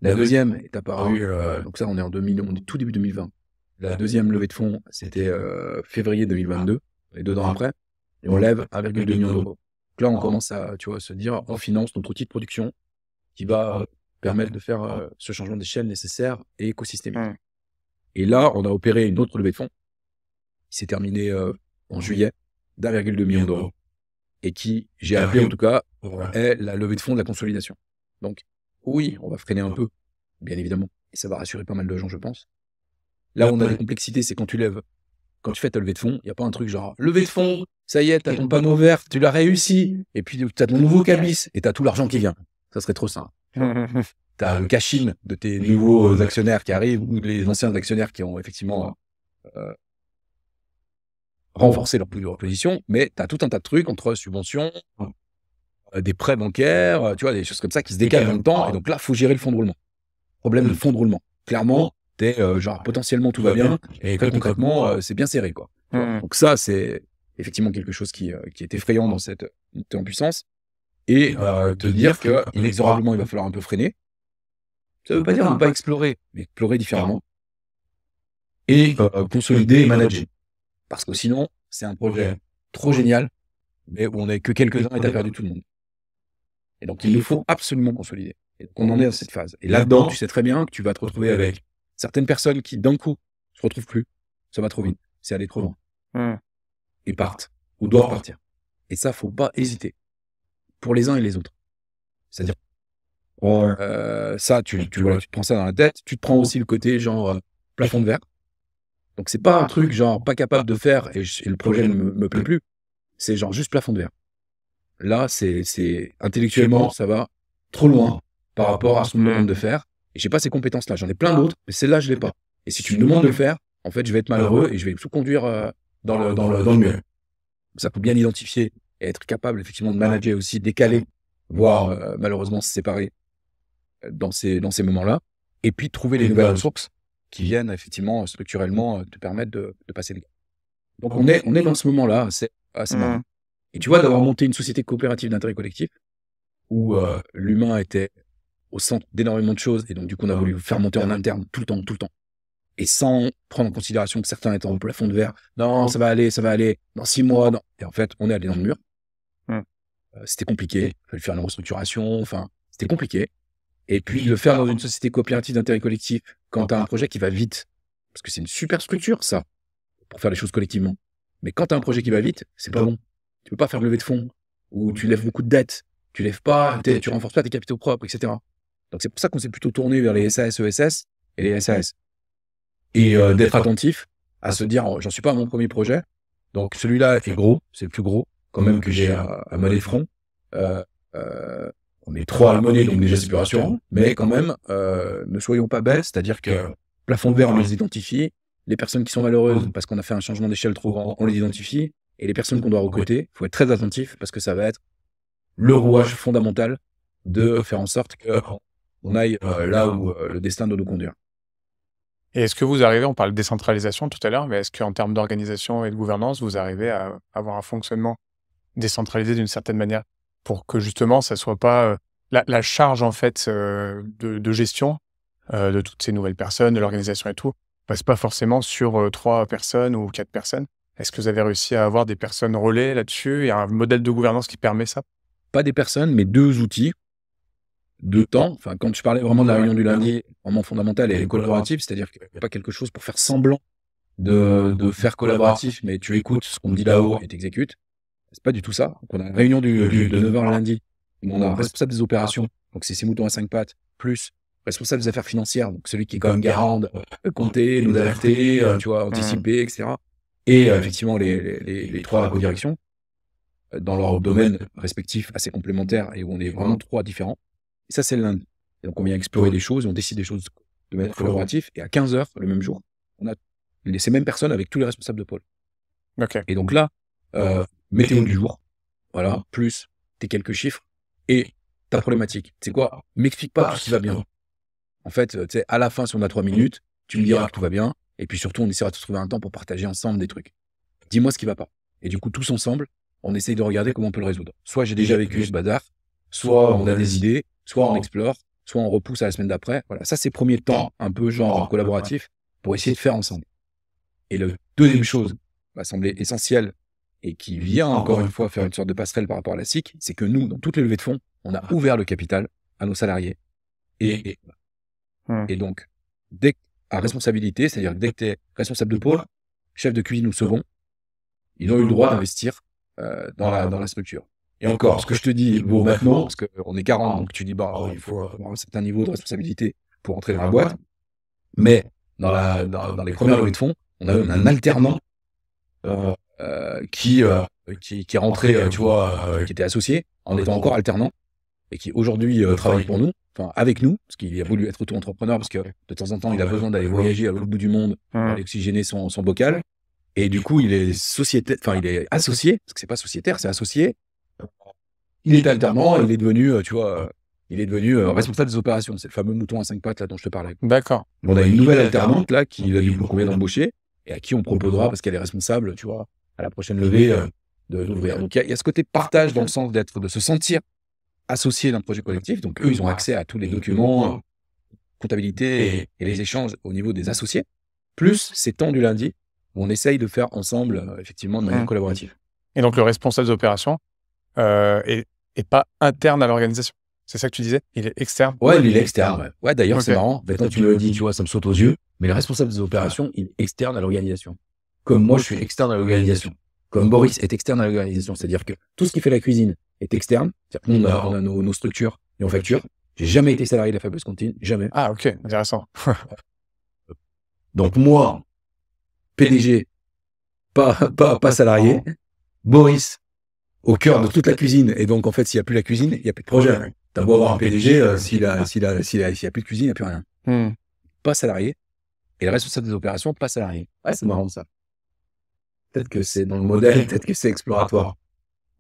S2: La deuxième est apparue. Ah donc ça, on est en 2000, on est tout début 2020. La deuxième levée de fonds, c'était février 2022, euh, et ah. deux ans ah. après, et on lève 1,2 million d'euros. Donc là, on ah. commence à tu vois, se dire, on finance notre outil de production qui va euh, permettre de faire euh, ce changement d'échelle nécessaire et écosystémique. Et là, on a opéré une autre levée de fonds qui s'est terminée en juillet d'1,2 million d'euros et qui, j'ai appelé en tout cas, est la levée de fonds de la consolidation. Donc, oui, on va freiner un peu, bien évidemment, et ça va rassurer pas mal de gens, je pense. Là où on a des complexités, c'est quand tu lèves, quand tu fais ta levée de fond, il n'y a pas un truc genre levée de fond, ça y est, t'as ton panneau vert, tu l'as réussi, et puis t'as ton nouveau cabis, et t'as tout l'argent qui vient. Ça serait trop simple. T'as le cash de tes nouveaux actionnaires qui arrivent, ou les anciens actionnaires qui ont effectivement euh, renforcé leur position, mais t'as tout un tas de trucs entre subventions, euh, des prêts bancaires, euh, tu vois, des choses comme ça qui se décalent en même temps, et donc là, faut gérer le fonds de roulement. Problème de mm. fonds de roulement. Clairement, mm. Euh, genre potentiellement tout va bien, et concrètement, euh, euh, c'est bien serré, quoi. Mm. Donc ça, c'est effectivement quelque chose qui, qui est effrayant dans cette en puissance. Et te dire que inexorablement, il va ah. falloir un peu freiner. Ça veut pas dire ne pas explorer, mais explorer différemment. Et consolider et manager. Parce que sinon, c'est un projet trop génial, mais où on est que quelques-uns et t'as perdu tout le monde. Et donc, il nous faut absolument consolider. Et donc, on en est à cette phase. Et là-dedans, tu sais très bien que tu vas te retrouver avec certaines personnes qui, d'un coup, se retrouvent plus, ça va trop vite, mm. c'est aller trop loin. Mm. Et bah, partent, ou doivent partir. Et ça, faut pas hésiter. Pour les uns et les autres. C'est-à-dire, euh, ça, tu, prends ça dans la tête, tu te prends aussi le côté genre euh, plafond de verre. Donc c'est pas un truc genre pas capable de faire et, le projet ne me, plaît plus. C'est genre juste plafond de verre. Là, c'est intellectuellement, ça va trop loin par rapport à ce qu'on de faire. Et j'ai pas ces compétences-là. J'en ai plein ah. d'autres, mais celle-là, je l'ai pas. Et si tu me demandes de le faire, en fait, je vais être malheureux et je vais tout conduire euh, dans, le, dans, le, dans le Ça peut bien identifier et être capable, effectivement, de manager aussi, décaler, voire euh, malheureusement se séparer euh, dans ces, dans ces moments-là. Et puis, trouver les nouvelles ben, ressources qui viennent, effectivement, structurellement, te permettre de, de passer le gars. Donc, ah on est, on est dans ce moment-là. C'est assez mmh. marrant. Et tu vois, d'avoir monté une société coopérative d'intérêt collectif où l'humain était au centre d'énormément de choses. Et donc, du coup, on a ah voulu faire monter en interne tout le temps, tout le temps. Et sans prendre en considération que certains étaient au plafond de verre. Non, oh. ça va aller, ça va aller. Dans six mois, oh. non. Et en fait, on est allé dans le mur. Hmm. Euh, c'était compliqué. Il fallait faire une restructuration. Enfin, c'était compliqué. Et puis, le faire dans une société coopérative d'intérêt collectif, quand ah, tu as un projet qui va vite, parce que c'est une super structure, ça, pour faire les choses collectivement. Mais quand tu as un projet qui va vite, c'est pas bon. Tu peux pas faire lever de fonds, ou tu lèves beaucoup de dettes, tu lèves pas, ah, tu renforces pas tes capitaux propres, etc. Donc c'est pour ça qu'on s'est plutôt tourné vers les SAS, ESS et les SAS. Et euh, euh, d'être attentif à se dire, oh, j'en suis pas à mon premier projet. Donc celui-là est gros, c'est le plus gros quand mmh, même que j'ai à, à monnaie de front. Euh, on est trois à monnaie, donc déjà c'est plus rassurant. Mais quand même, ne soyons pas bêtes, c'est-à-dire que plafond de verre on les identifie. Les personnes qui sont malheureuses mmh. parce qu'on a fait un changement d'échelle trop grand, on les identifie. Et les personnes qu'on doit recruter, faut être très attentif parce que ça va être le rouage fondamental de faire en sorte que on aille euh, là où euh, le destin doit nous conduire.
S1: Et est-ce que vous arrivez, on parle de décentralisation tout à l'heure, mais est-ce qu'en termes d'organisation et de gouvernance, vous arrivez à avoir un fonctionnement décentralisé d'une certaine manière pour que justement ça soit pas euh, la, charge en fait de, gestion de toutes ces nouvelles personnes, de l'organisation et tout, passe pas forcément sur trois personnes ou quatre personnes. Est-ce que vous avez réussi à avoir des personnes relais là-dessus et un modèle de gouvernance qui permet ça Pas des personnes, mais deux outils de temps. Enfin, quand je parlais vraiment de la réunion du lundi, vraiment fondamentale, et
S2: collaborative, c'est-à-dire qu'il n'y a pas quelque chose pour faire semblant de, faire collaboratif, mais tu écoutes ce qu'on dit là-haut et t'exécutes. C'est pas du tout ça. Donc, on a une réunion du, de 9h lundi. On a un responsable des opérations, donc c'est ces moutons à cinq pattes, plus responsable des affaires financières, donc celui qui est quand même garant euh, compter, nous alerter, euh, tu vois, anticiper, etc. Et euh, effectivement, les, les, les, trois co-directions, dans leur domaine respectif assez complémentaire et où on est vraiment trois différents. Et ça, c'est le lundi. Et donc, on vient explorer des choses, on décide des choses de manière collaborative. Et à 15h, le même jour, on a les, ces mêmes personnes avec tous les responsables de pôle. OK. Et donc là, euh, météo du jour, voilà, plus tes quelques chiffres et ta problématique. C'est quoi M'explique pas tout ce qui va bien. En fait, euh, tu sais, à la fin, si on a trois minutes, tu me diras que tout va bien. Et puis surtout, on essaiera de se trouver un temps pour partager ensemble des trucs. Dis-moi ce qui va pas. Et du coup, tous ensemble, on essaye de regarder comment on peut le résoudre. Soit j'ai déjà vécu ce bazar, soit on a des idées, Soit on explore, soit on repousse à la semaine d'après. Voilà, ça c'est premier temps, un peu genre collaboratif, pour essayer de faire ensemble. Et la deuxième chose va sembler essentielle et qui mmh, vient encore une fois faire une sorte de passerelle par rapport à la SIC, c'est que nous, dans toutes les levées de fonds, on a ah. ouvert le capital à nos salariés. Et, et, mmh. donc, dès à responsabilité, c'est-à-dire dès que tu es responsable de pôle, chef de cuisine nous second, ils ont eu le mmh. droit d'investir euh, dans, dans la structure. Et encore, ce que je te dis, bon, maintenant, parce qu'on est 40, ah, donc tu dis, bah, ah, il faut avoir un certain niveau de responsabilité pour entrer dans la ah, boîte. Mais dans, la, dans, les premières levées de fond, on a, un alternant euh, euh, euh, qui, qui, est rentré, tu vois, qui était associé, en étant encore alternant, et qui aujourd'hui travaille pour nous, enfin avec nous, parce qu'il a voulu être auto-entrepreneur, parce que de temps en temps, il a besoin d'aller voyager à l'autre bout du monde, aller oxygéner son, bocal. Et du coup, il est il est associé, parce que c'est pas sociétaire, c'est associé il est alternant, il est devenu, euh, tu vois, euh, il est devenu euh, responsable des opérations. C'est le fameux mouton à cinq pattes là dont je te parlais.
S1: D'accord. On a une nouvelle alternante là
S2: qui nous vient d'embaucher et à qui on proposera parce qu'elle est responsable, tu vois, à la prochaine levée de l'ouvrir. Donc il y, a ce côté partage dans le sens d'être, de se sentir associé d'un projet collectif. Donc eux, ils ont accès à tous les documents, comptabilité et, les échanges au niveau des associés. Plus ces temps du lundi, où on essaye de faire ensemble, effectivement, de manière mmh. collaborative.
S1: Et donc le responsable des opérations, euh, et, pas interne à l'organisation. C'est ça que tu disais Il est externe Ouais, il est externe. Ouais, d'ailleurs, c'est marrant. Toi, tu me le
S2: dis, tu vois, ça me saute aux yeux. Mais le responsable des opérations, il est externe à l'organisation. Comme moi, je suis externe à l'organisation. Comme Boris est externe à l'organisation. C'est-à-dire que tout ce qui fait la cuisine est externe. cest à on a nos, structures et on facture. J'ai jamais été salarié de la fameuse cantine, jamais. Ah, ok, intéressant. Donc moi, PDG, pas, pas salarié. Boris, au cœur de toute la cuisine. Et donc, en fait, s'il n'y a plus la cuisine, il n'y a plus de projet. T'as beau avoir un PDG, euh, s'il n'y a, a, plus de cuisine, il n'y a plus rien. Hmm. Pas salarié. Et le responsable des opérations, pas salarié. Ouais, c'est marrant ça. Peut-être que c'est dans le modèle, peut-être que c'est exploratoire.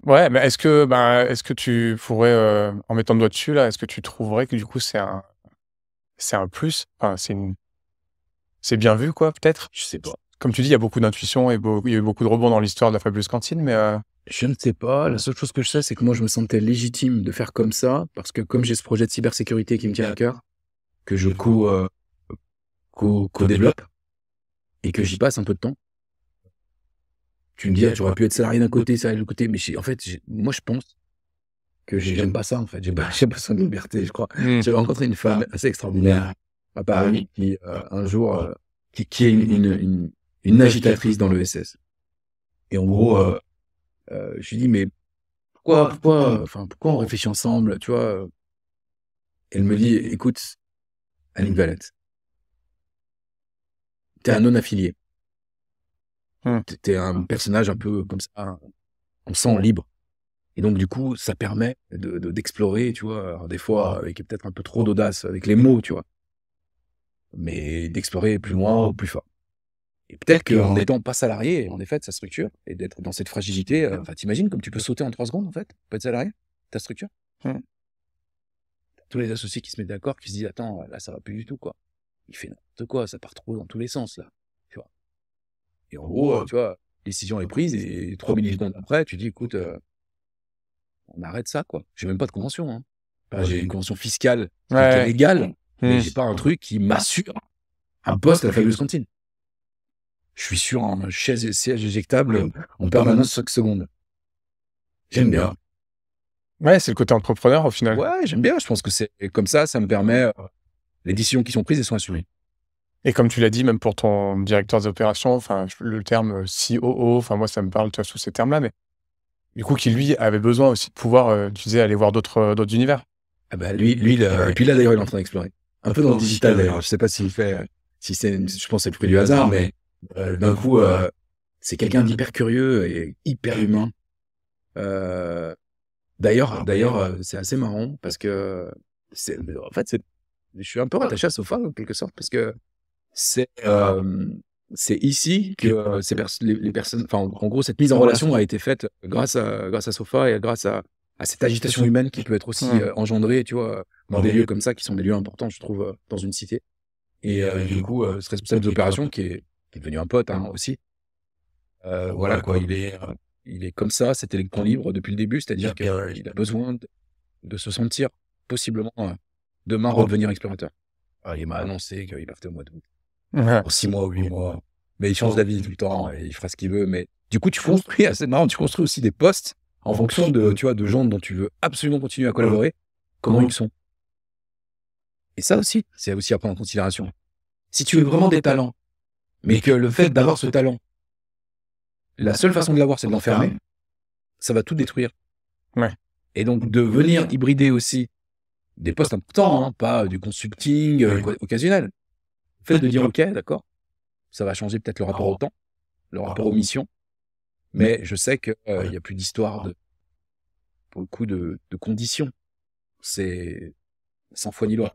S1: Ouais, mais est-ce que, ben, est-ce que tu pourrais, euh, en mettant le doigt dessus, là, est-ce que tu trouverais que du coup, c'est un, c'est un plus Enfin, c'est une... C'est bien vu, quoi, peut-être Je sais pas. Comme tu dis, il y a beaucoup d'intuition et il y a eu beaucoup de rebonds dans l'histoire de la fabuleuse cantine, mais euh, je ne sais pas. La seule chose que je sais, c'est que moi, je me sentais légitime de faire comme
S2: ça, parce que comme j'ai ce projet de cybersécurité qui me tient à cœur, que je euh, co-développe co et que j'y passe un peu de temps, tu me dis, ah, tu j'aurais pu être salarié d'un côté, salarié de l'autre côté, mais en fait, moi, je pense que j'aime pas ça, en fait. J'ai pas, pas besoin de liberté, je crois. Hmm. J'ai rencontré une femme assez extraordinaire à ah Paris qui, euh, un jour, euh, qui, qui, est une, une, agitatrice dans le SS. Et en gros, euh, je lui dis, mais pourquoi, pourquoi, euh, enfin, pourquoi on réfléchit ensemble, tu vois Elle me dit, écoute, Aline mm. Valette, t'es un non-affilié. Mm. T'es un mm. personnage un peu comme ça, hein. on sent libre. Et donc, du coup, ça permet d'explorer, de, tu vois, des fois avec peut-être un peu trop d'audace, avec les mots, tu vois, mais d'explorer plus loin ou plus fort. Et peut-être qu'en n'étant pas salarié, en effet, de sa structure, et d'être dans cette fragilité, euh, enfin, t'imagines comme tu peux sauter en trois secondes, en fait, pas être salarié, ta structure. Tous les associés qui se mettent d'accord, qui se disent, attends, là, ça va plus du tout, quoi. Il fait n'importe quoi, ça part trop dans tous les sens, là. Tu vois. Et en gros, tu vois, décision est prise, et trois minutes après, tu dis, écoute, euh, on arrête ça, quoi. J'ai même pas de convention, hein. j'ai une convention fiscale, légale, mais mmh. j'ai pas un mmh. truc qui m'assure un poste à la fabuleuse cantine je suis sur un hein, chaise, siège éjectable en permanence chaque seconde. J'aime bien. Ouais, c'est le côté entrepreneur au
S1: final. Ouais, j'aime bien. Je pense que c'est comme ça, ça me permet. Euh, les décisions qui sont prises, et sont assumées. Et comme tu l'as dit, même pour ton directeur des opérations, enfin, le terme euh, COO, enfin, moi, ça me parle, sous ces termes-là, mais du coup, qui lui avait besoin aussi de pouvoir, euh, tu disais, aller voir d'autres d'autres univers. Ah bah, lui, lui, et puis là, d'ailleurs, il est en train
S2: d'explorer. Un peu dans le oh, digital, d'ailleurs. Je sais pas s'il fait, si c'est, je pense que c'est plus du ah, hasard, mais euh, d'un coup, euh, c'est quelqu'un d'hyper curieux et hyper humain. Euh, d'ailleurs, ah, d'ailleurs, c'est assez marrant parce que en fait, je suis un peu ah. rattaché à Sofa en quelque sorte parce que c'est ah. c'est ici que ces les, personnes, enfin, en gros, cette mise en relation a été faite grâce à, grâce à Sofa et grâce à, à cette agitation humaine qui peut être aussi hmm. engendrée, tu vois, dans des lieux comme ça, qui sont des lieux importants, je trouve, dans une cité. Et du coup, ce responsable d'opération qui est qui est devenu un pote hein, aussi. Euh, voilà, quoi, il est, il est comme ça, cet électron libre depuis le début, c'est-à-dire qu'il a besoin de, se sentir possiblement euh, demain redevenir explorateur. Ah, il m'a annoncé qu'il partait au mois d'août. Pour six mois ou huit mois. Mais il change d'avis tout le temps, il fera ce qu'il veut. Mais du coup, tu construis, ah, c'est marrant, tu construis aussi des postes en fonction de, tu vois, de gens dont tu veux absolument continuer à collaborer, comment ils mmh. sont. Et ça aussi, c'est aussi à prendre en considération. Si tu veux vraiment des talents mais que le fait d'avoir ce talent, la seule façon de l'avoir, c'est de l'enfermer, ça va tout détruire. Ouais. Et donc de venir hybrider aussi des postes importants, hein, pas du consulting euh, occasionnel. Le fait de dire, OK, d'accord, ça va changer peut-être le rapport au temps, le rapport aux missions, mais je sais qu'il euh, n'y a plus d'histoire, de, pour le coup, de, de conditions. C'est sans foi ni loi.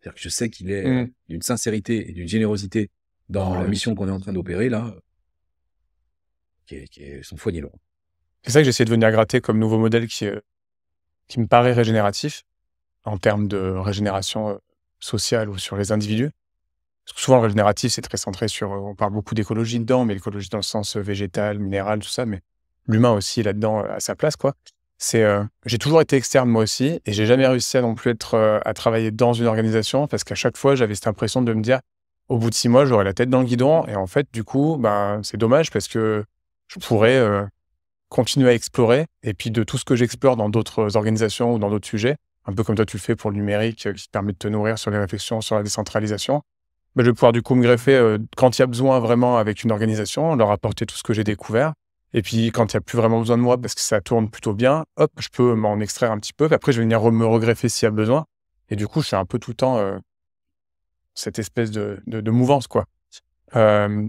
S2: C'est-à-dire que je sais qu'il est mmh. euh, d'une sincérité et d'une générosité dans la mission qu'on est en train d'opérer, là, qui est,
S1: qui son foyer C'est ça que j'essaie de venir gratter comme nouveau modèle qui, euh, qui me paraît régénératif en termes de régénération euh, sociale ou sur les individus. Parce que souvent, le régénératif, c'est très centré sur. Euh, on parle beaucoup d'écologie dedans, mais l'écologie dans le sens végétal, minéral, tout ça, mais l'humain aussi là-dedans à sa place, quoi. C'est, j'ai toujours été externe moi aussi, et j'ai jamais réussi à non plus être à travailler dans une organisation parce qu'à chaque fois, j'avais cette impression de me dire au bout de six mois, j'aurai la tête dans le guidon. Et en fait, du coup, ben, c'est dommage parce que je pourrais euh, continuer à explorer. Et puis, de tout ce que j'explore dans d'autres organisations ou dans d'autres sujets, un peu comme toi, tu le fais pour le numérique, euh, qui te permet de te nourrir sur les réflexions, sur la décentralisation, ben, je vais pouvoir du coup me greffer euh, quand il y a besoin vraiment avec une organisation, leur apporter tout ce que j'ai découvert. Et puis, quand il n'y a plus vraiment besoin de moi parce que ça tourne plutôt bien, hop, je peux m'en extraire un petit peu. après, je vais venir me regreffer s'il y a besoin. Et du coup, je suis un peu tout le temps cette espèce de, mouvance. quoi. Euh,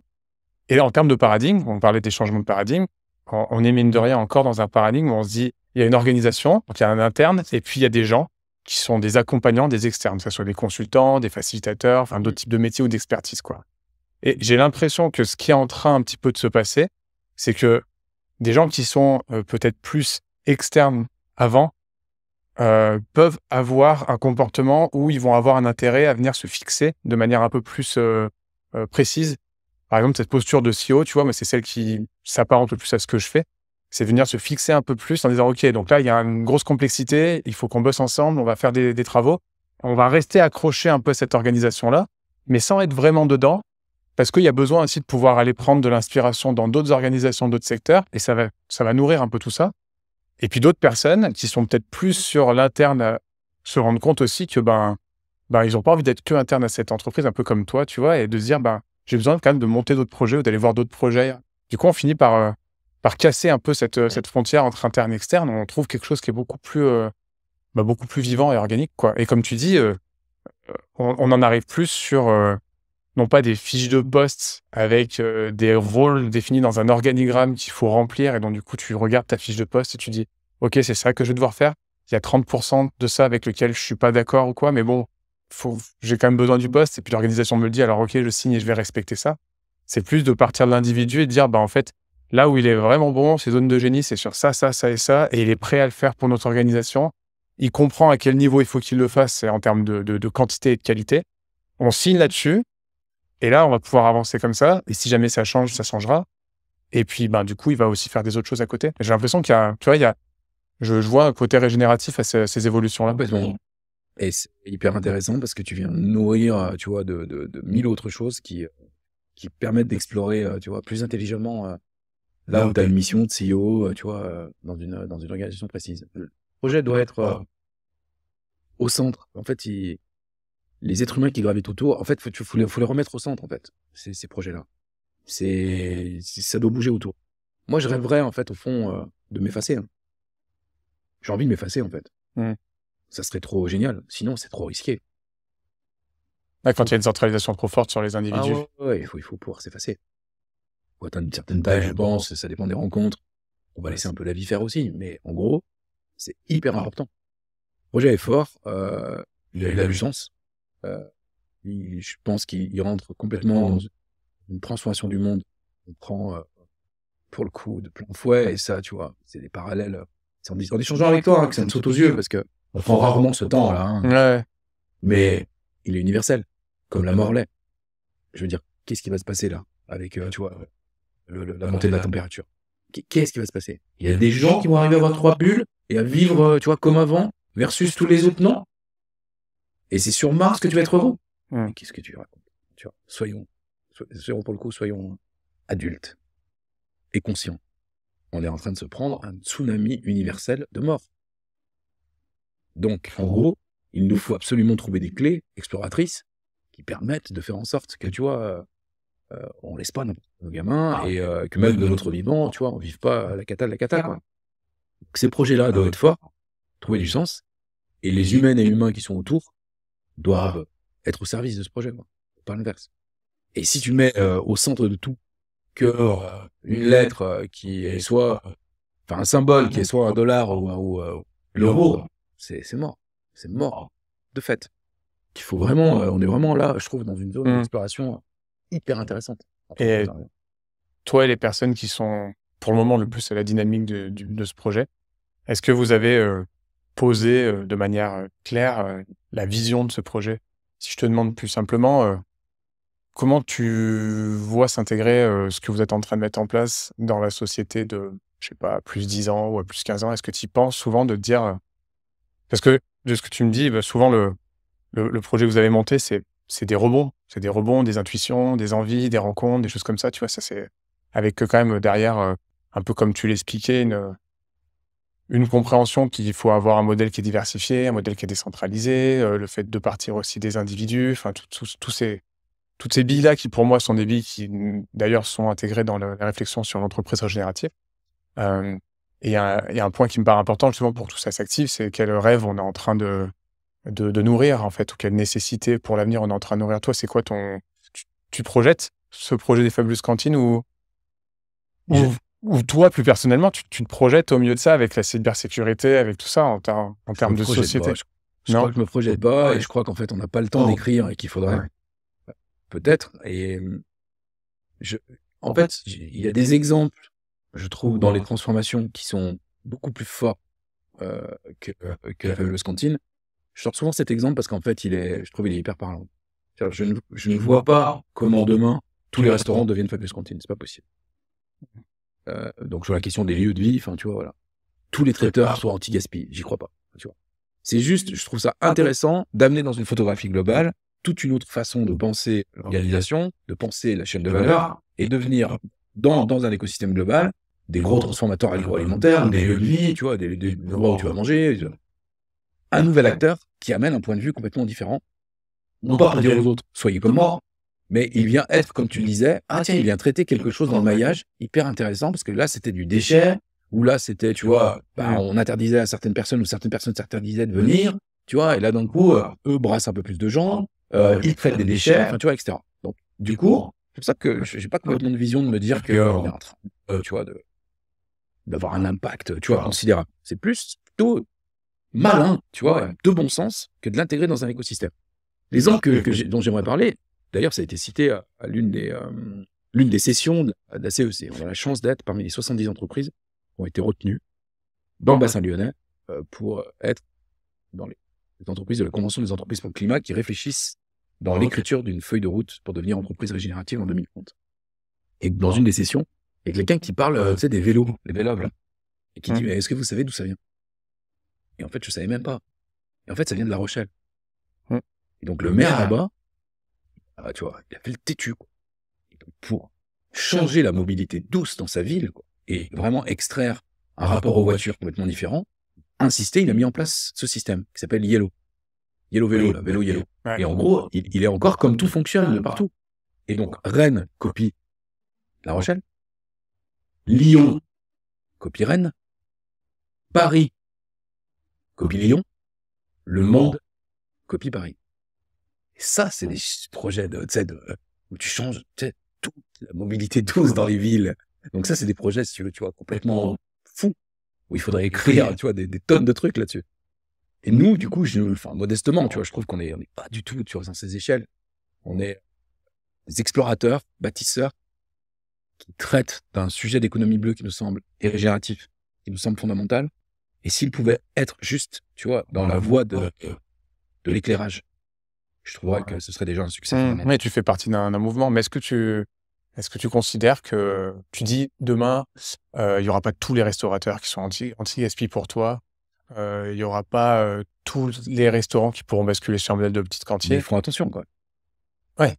S1: et en termes de paradigme, on parlait des changements de paradigme, on, on, est mine de rien encore dans un paradigme où on se dit, il y a une organisation, donc il y a un interne, et puis il y a des gens qui sont des accompagnants des externes, que ce soit des consultants, des facilitateurs, enfin d'autres types de métiers ou d'expertise. quoi. Et j'ai l'impression que ce qui est en train un petit peu de se passer, c'est que des gens qui sont euh, peut-être plus externes avant euh, peuvent avoir un comportement où ils vont avoir un intérêt à venir se fixer de manière un peu plus euh, euh, précise. Par exemple, cette posture de CEO, tu vois, mais c'est celle qui s'apparente le plus à ce que je fais. C'est venir se fixer un peu plus en disant, OK, donc là, il y a une grosse complexité, il faut qu'on bosse ensemble, on va faire des, des travaux. On va rester accroché un peu à cette organisation-là, mais sans être vraiment dedans, parce qu'il y a besoin aussi de pouvoir aller prendre de l'inspiration dans d'autres organisations, d'autres secteurs, et ça va, ça va nourrir un peu tout ça. Et puis d'autres personnes qui sont peut-être plus sur l'interne euh, se rendent compte aussi que ben, ben ils n'ont pas envie d'être que interne à cette entreprise, un peu comme toi, tu vois, et de se dire ben j'ai besoin quand même de monter d'autres projets ou d'aller voir d'autres projets. Du coup, on finit par euh, par casser un peu cette, euh, cette frontière entre interne et externe. On trouve quelque chose qui est beaucoup plus ben, beaucoup plus vivant et organique, quoi. Et comme tu dis, on, on, en arrive plus sur non pas des fiches de poste avec euh, des rôles définis dans un organigramme qu'il faut remplir et donc du coup tu regardes ta fiche de poste et tu dis ok c'est ça que je vais devoir faire il y a 30% de ça avec lequel je suis pas d'accord ou quoi mais bon j'ai quand même besoin du poste et puis l'organisation me le dit alors ok je signe et je vais respecter ça c'est plus de partir de l'individu et de dire bah en fait là où il est vraiment bon ses zones de génie c'est sur ça ça ça et ça et il est prêt à le faire pour notre organisation il comprend à quel niveau il faut qu'il le fasse en termes de quantité et de qualité on signe là-dessus et là, on va pouvoir avancer comme ça. Et si jamais ça change, ça changera. Et puis, ben, du coup, il va aussi faire des autres choses à côté. J'ai l'impression qu'il y a, tu vois, il y a, je, vois un côté régénératif à ces, évolutions-là.
S2: Et c'est hyper intéressant parce que tu viens nourrir, euh, tu vois, de, mille autres choses qui, euh, qui permettent d'explorer, euh, tu vois, plus intelligemment là où tu as une mission de CEO, tu vois, dans une, dans une organisation précise. Le projet doit être au centre. En fait, il, les êtres humains qui gravitent autour, en fait, il faut, les remettre au centre, en fait, ces, ces projets-là. C'est, ça doit bouger autour. Moi, je rêverais, en fait, au fond, euh, de m'effacer. Hein. J'ai envie de m'effacer, en fait.
S1: Mmh. Ça serait trop génial. Sinon, c'est trop risqué. quand il y a une centralisation trop forte sur les ah individus.
S2: il, faut, pouvoir s'effacer. Faut atteindre une certaine taille, je pense. Ça dépend des rencontres. On va laisser un peu la vie faire aussi. Mais en gros, c'est hyper important. projet est fort. il a eu la chance. Euh, je pense qu'il rentre complètement dans une transformation du monde. On prend, euh, pour le coup, de plein fouet, et ça, tu vois, c'est des parallèles. Euh, c'est en, échangeant avec toi que ça me saute aux yeux, parce que on prend rarement ce temps-là. Hein. Mais il est universel, comme la mort l'est. Je veux dire, qu'est-ce qui va se passer là, avec, tu vois, la montée de la température Qu'est-ce qui va se passer Il y a des gens qui vont arriver à avoir trois bulles et à vivre, tu vois, comme avant, versus tous les autres non. Et c'est sur Mars que tu vas être heureux. Qu'est-ce que tu racontes tu vois, Soyons, soyons pour le coup, soyons adultes et conscients. On est en train de se prendre un tsunami universel de mort. Donc, en oh. gros, il nous faut absolument trouver des clés exploratrices qui permettent de faire en sorte que, tu vois, euh, euh on laisse pas nos, gamins ah et euh, que même de notre vivant, tu vois, on vive pas la cata de la cata. Ces projets-là ah doivent être forts, trouver du sens, et les humaines et humains qui sont autour doivent ah. être au service de ce projet, quoi. pas l'inverse. Et si tu mets euh, au centre de tout que euh, une lettre euh, qui est soit, enfin un symbole qui est soit un dollar ou, ou l'euro, c'est mort,
S1: c'est mort ah. de fait. Il faut vraiment, on est vraiment là, je trouve, dans une zone mmh. d'exploration hyper intéressante. Et toi et les personnes qui sont pour le moment le plus à la dynamique de ce projet, est-ce que vous avez poser euh, de manière euh, claire euh, la vision de ce projet. Si je te demande plus simplement, comment tu vois s'intégrer ce que vous êtes en train de mettre en place dans la société de, je sais pas, plus 10 ans ou à plus 15 ans Est-ce que tu y penses souvent de dire... Parce que de ce que tu me dis, bah, souvent le, le, projet que vous avez monté, c'est, c'est des rebonds. C'est des rebonds, des intuitions, des envies, des rencontres, des choses comme ça. Tu vois, ça c'est avec quand même derrière, un peu comme tu l'expliquais, une, une compréhension qu'il faut avoir un modèle qui est diversifié, un modèle qui est décentralisé, euh, le fait de partir aussi des individus, enfin, tous ces, toutes ces billes-là qui, pour moi, sont des billes qui, d'ailleurs, sont intégrées dans la, réflexion sur l'entreprise régénérative. Euh, et il y, a un point qui me paraît important, justement, pour tout ça s'active, c'est quel rêve on est en train de, de, nourrir, en fait, ou quelle nécessité pour l'avenir on est en train de nourrir. Toi, c'est quoi ton. Tu, projettes ce projet des Fabules Cantines ou ou toi, plus personnellement, tu, te projettes au milieu de ça avec la cybersécurité, avec tout ça en, en termes de société Je, ne crois que je me
S2: projette pas et je crois qu'en fait, on n'a pas le temps oh. d'écrire et qu'il faudrait. Peut-être. Et je, en, fait, il y a des exemples, je trouve, dans les transformations qui sont beaucoup plus forts euh, que, que la fabuleuse Je sors souvent cet exemple parce qu'en fait, il est, je trouve qu'il est hyper parlant. je ne, vois pas comment demain tous les restaurants deviennent Fabius cantine. C'est pas possible. Euh, donc sur la question des lieux de vie, enfin tu vois, voilà. Tous les traiteurs soient anti-gaspi, j'y crois pas. Tu vois. C'est juste, je trouve ça ah, intéressant d'amener dans une photographie globale toute une autre façon de mm. penser l'organisation, de penser la chaîne de valeur et devenir mm. dans, dans un écosystème global des gros transformateurs ah, agroalimentaires, des lieux de vie, tu vois, des, endroits où tu vas manger. Un nouvel acteur qui amène un point de vue complètement différent. Non pas pour dire aux autres, soyez comme moi, mais il vient être, comme tu disais, ah, ah, il vient traiter quelque chose dans le maillage, hyper intéressant, parce que là, c'était du déchet, ou là, c'était, tu vois, bah, on interdisait à certaines personnes, ou certaines personnes s'interdisaient de venir, tu vois, et là, d'un coup, euh, eux brassent un peu plus de gens, euh, ils traitent des déchets, enfin, tu vois, etc. Donc, du coup, c'est pour ça que n'ai pas complètement de vision de me dire que, euh, tu vois, d'avoir un impact, tu vois, considérable. C'est plus tout malin, tu vois, de bon sens, que de l'intégrer dans un écosystème.
S1: Les gens que
S2: dont j'aimerais parler, D'ailleurs, ça a été cité à, l'une des, euh, l'une des sessions de la CEC. E On a la chance d'être parmi les 70 entreprises qui ont été retenues dans le bassin lyonnais euh, pour être dans les, entreprises de la Convention des entreprises pour le climat qui réfléchissent dans ah, l'écriture d'une feuille de route pour devenir entreprise régénérative en 2030. Et dans ah. une des sessions, il y a quelqu'un qui parle ah. des vélos, les vélos, là, hein, et qui dit hum. est-ce que vous savez d'où ça vient Et en fait, je savais même pas. Et en fait, ça vient de La Rochelle. Hum. Et donc, le maire là-bas il ah bah, tu vois, il le têtu quoi. pour changer la mobilité douce dans sa ville et vraiment extraire un rapport aux voitures complètement différent. Insister, il a mis en place ce système qui s'appelle Yellow. Yellow vélo, vélo Yellow. Et en gros, il, est encore comme tout fonctionne ah. partout. Et donc, Rennes copie La Rochelle. Lyon copie Rennes. Paris copie Lyon. Le Monde copie Paris ça, c'est mmh. des projets de, de, où tu changes toute la mobilité douce dans les villes. Donc ça, c'est des projets, si tu veux, tu vois, complètement fous, où il faudrait écrire, tu vois, des, des tonnes de trucs là-dessus. Et nous, du coup, je, enfin, modestement, tu vois, je trouve qu'on n'est on est pas du tout, tu dans ces échelles. On est des explorateurs, bâtisseurs, qui traitent d'un sujet d'économie bleue qui nous semble régénératif, qui nous semble fondamental. Et s'il pouvait être juste, tu vois, dans la mmh. voie de, de l'éclairage, je trouverais que ce serait déjà un succès. Mmh. Oui,
S1: tu fais partie d'un mouvement, mais est-ce que tu est-ce que tu considères que tu dis demain euh, il n'y y aura pas tous les restaurateurs qui sont anti anti gaspi pour toi, euh, il n'y y aura pas euh, tous les restaurants qui pourront basculer sur un modèle de petite cantine. Ils feront attention quoi. Ouais.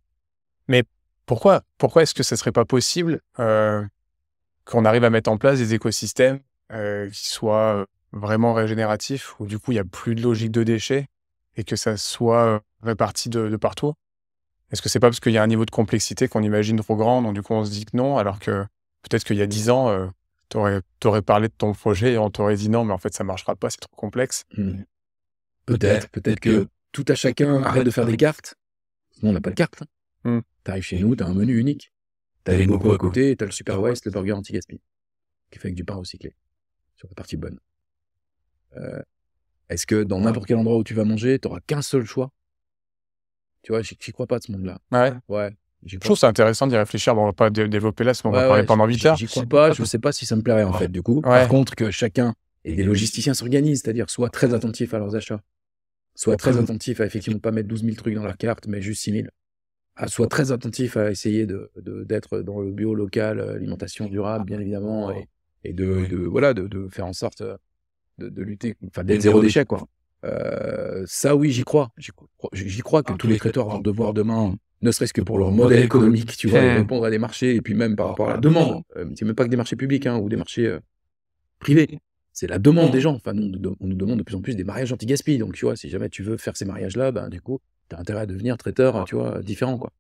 S1: Mais pourquoi pourquoi est-ce que ce serait pas possible qu'on arrive à mettre en place des écosystèmes qui soient vraiment régénératifs où du coup il y a plus de logique de déchets et que ça soit répartis de, partout Est-ce que c'est pas parce qu'il y a un niveau de complexité qu'on imagine trop grand, donc du coup on se dit que non, alors que peut-être qu'il y a dix ans, euh, t'aurais tu aurais, parlé de ton projet et on t'aurait dit non, mais en fait ça marchera pas, c'est trop complexe mmh.
S2: Peut-être, peut-être que, tout à chacun ah, arrête de faire ah des cartes. Sinon on n'a pas de carte. Mmh. T'arrives chez nous, t'as un menu unique. T'as les nouveaux à côté, t'as le Super West, le burger anti-gaspi, qui fait avec du pain recyclé, sur la partie bonne. Euh, est-ce que dans n'importe quel endroit où tu vas manger, tu qu'un seul choix tu vois, j'y crois pas de ce monde-là.
S1: Ouais. Ouais. Je trouve ça intéressant d'y réfléchir. Bon, on va pas développer là, ce qu'on va parler pendant 8 heures. J'y crois pas, je sais pas si ça me plairait
S2: en fait, du coup. Par contre, que chacun et les logisticiens s'organisent, c'est-à-dire soit très attentifs à leurs achats, soit très attentifs à effectivement pas mettre 12 000 trucs dans leur carte, mais juste 6 000. soit très attentifs à essayer d'être de, d'être dans le bio local, euh, alimentation durable, bien évidemment, et, de, voilà, de, faire en sorte euh, de, de lutter, enfin, d'être zéro déchet, quoi. Euh, ça, oui, j'y crois. J'y crois que tous les traiteurs vont devoir demain, ne serait-ce que pour leur modèle économique, tu vois, répondre à des marchés et puis même par rapport à la demande. Euh, c'est même pas que des marchés publics hein, ou des marchés euh, privés. C'est la demande des gens. Enfin, nous, on nous demande de plus en plus des mariages anti-gaspi. Donc, tu vois, si jamais tu veux faire ces mariages-là, ben, du coup, tu as intérêt à devenir traiteur, ah. tu vois, différent, quoi.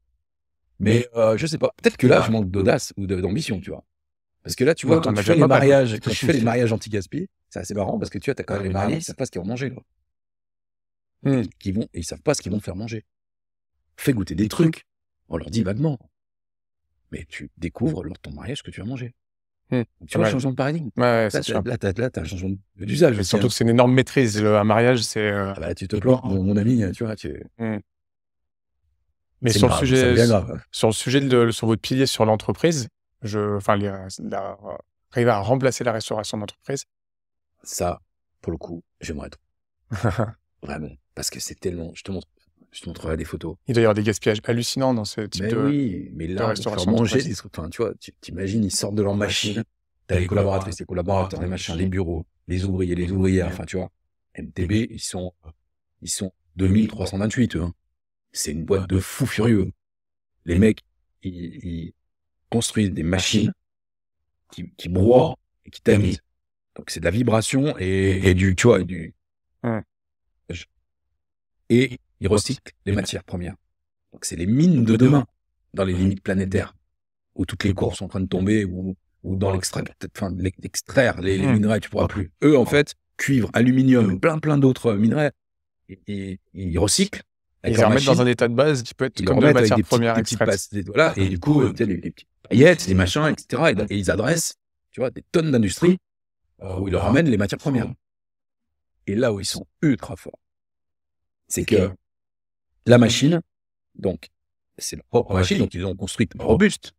S2: Mais je sais pas. Peut-être que là, je manque d'audace ou d'ambition, tu vois. Parce que là, tu vois, quand, tu fais, les mariages, tu fais mariages anti-gaspi, c'est assez marrant parce que tu vois, as quand même ah, les mariés, ça savent qu'ils ont mangé Quoi. Hmm. Qui vont, ils savent pas ce qu'ils vont faire manger. Fais goûter des, trucs. On leur dit
S1: vaguement. Mais tu découvres lors de ton
S2: mariage ce que tu as mangé. Hmm. Tu vois, ouais. changement de paradigme. là, as un changement d'usage. Surtout hein. que
S1: c'est une énorme maîtrise. un mariage, c'est. Euh, ah bah, tu te plains mon, ami, tu vois. Hmm. Mais sur, le sujet, sur le sujet, de, sur votre pilier, sur l'entreprise, je, enfin, arriver à remplacer la restauration d'entreprise. Ça, pour le coup, j'aimerais trop.
S2: Vraiment parce que c'est tellement. Je te montre. Je te montrerai des photos.
S1: Il doit y avoir des gaspillages hallucinants dans ce type mais ben Oui, mais là, ils manger des
S2: trucs. Enfin, tu vois, t'imagines, ils sortent de leur machine. T'as les collaboratrices, les collaborateurs, les machins, les bureaux, les ouvriers, les ouvrières. Enfin, tu vois, MTB, ils sont, ils sont 2328. Hein. C'est une boîte de fous furieux. Les mecs, ils, construisent des machines qui, qui broient et qui tamisent. Donc c'est de la vibration et, du, tu vois, du, et ils recyclent les matières premières. Donc c'est les mines de demain, dans les limites planétaires, où toutes les courses sont en train de tomber, ou, ou dans l'extraire, enfin, l'extraire les, les, mmh. minerais, tu pourras plus. Eux, en fait, cuivre, aluminium, mmh. plein plein d'autres euh, minerais, ils, ils recyclent. Ils les remettent dans un
S1: état de base qui peut être comme des matières premières. première
S2: voilà, et du coup, euh, les, les petites paillettes, les machins, etc. Et, ils adressent, tu vois, des tonnes d'industries euh, où ils leur ramènent ah. les matières premières. Et là où ils sont ultra forts, c'est que la machine, donc, c'est la propre machine, donc ils ont construite robuste,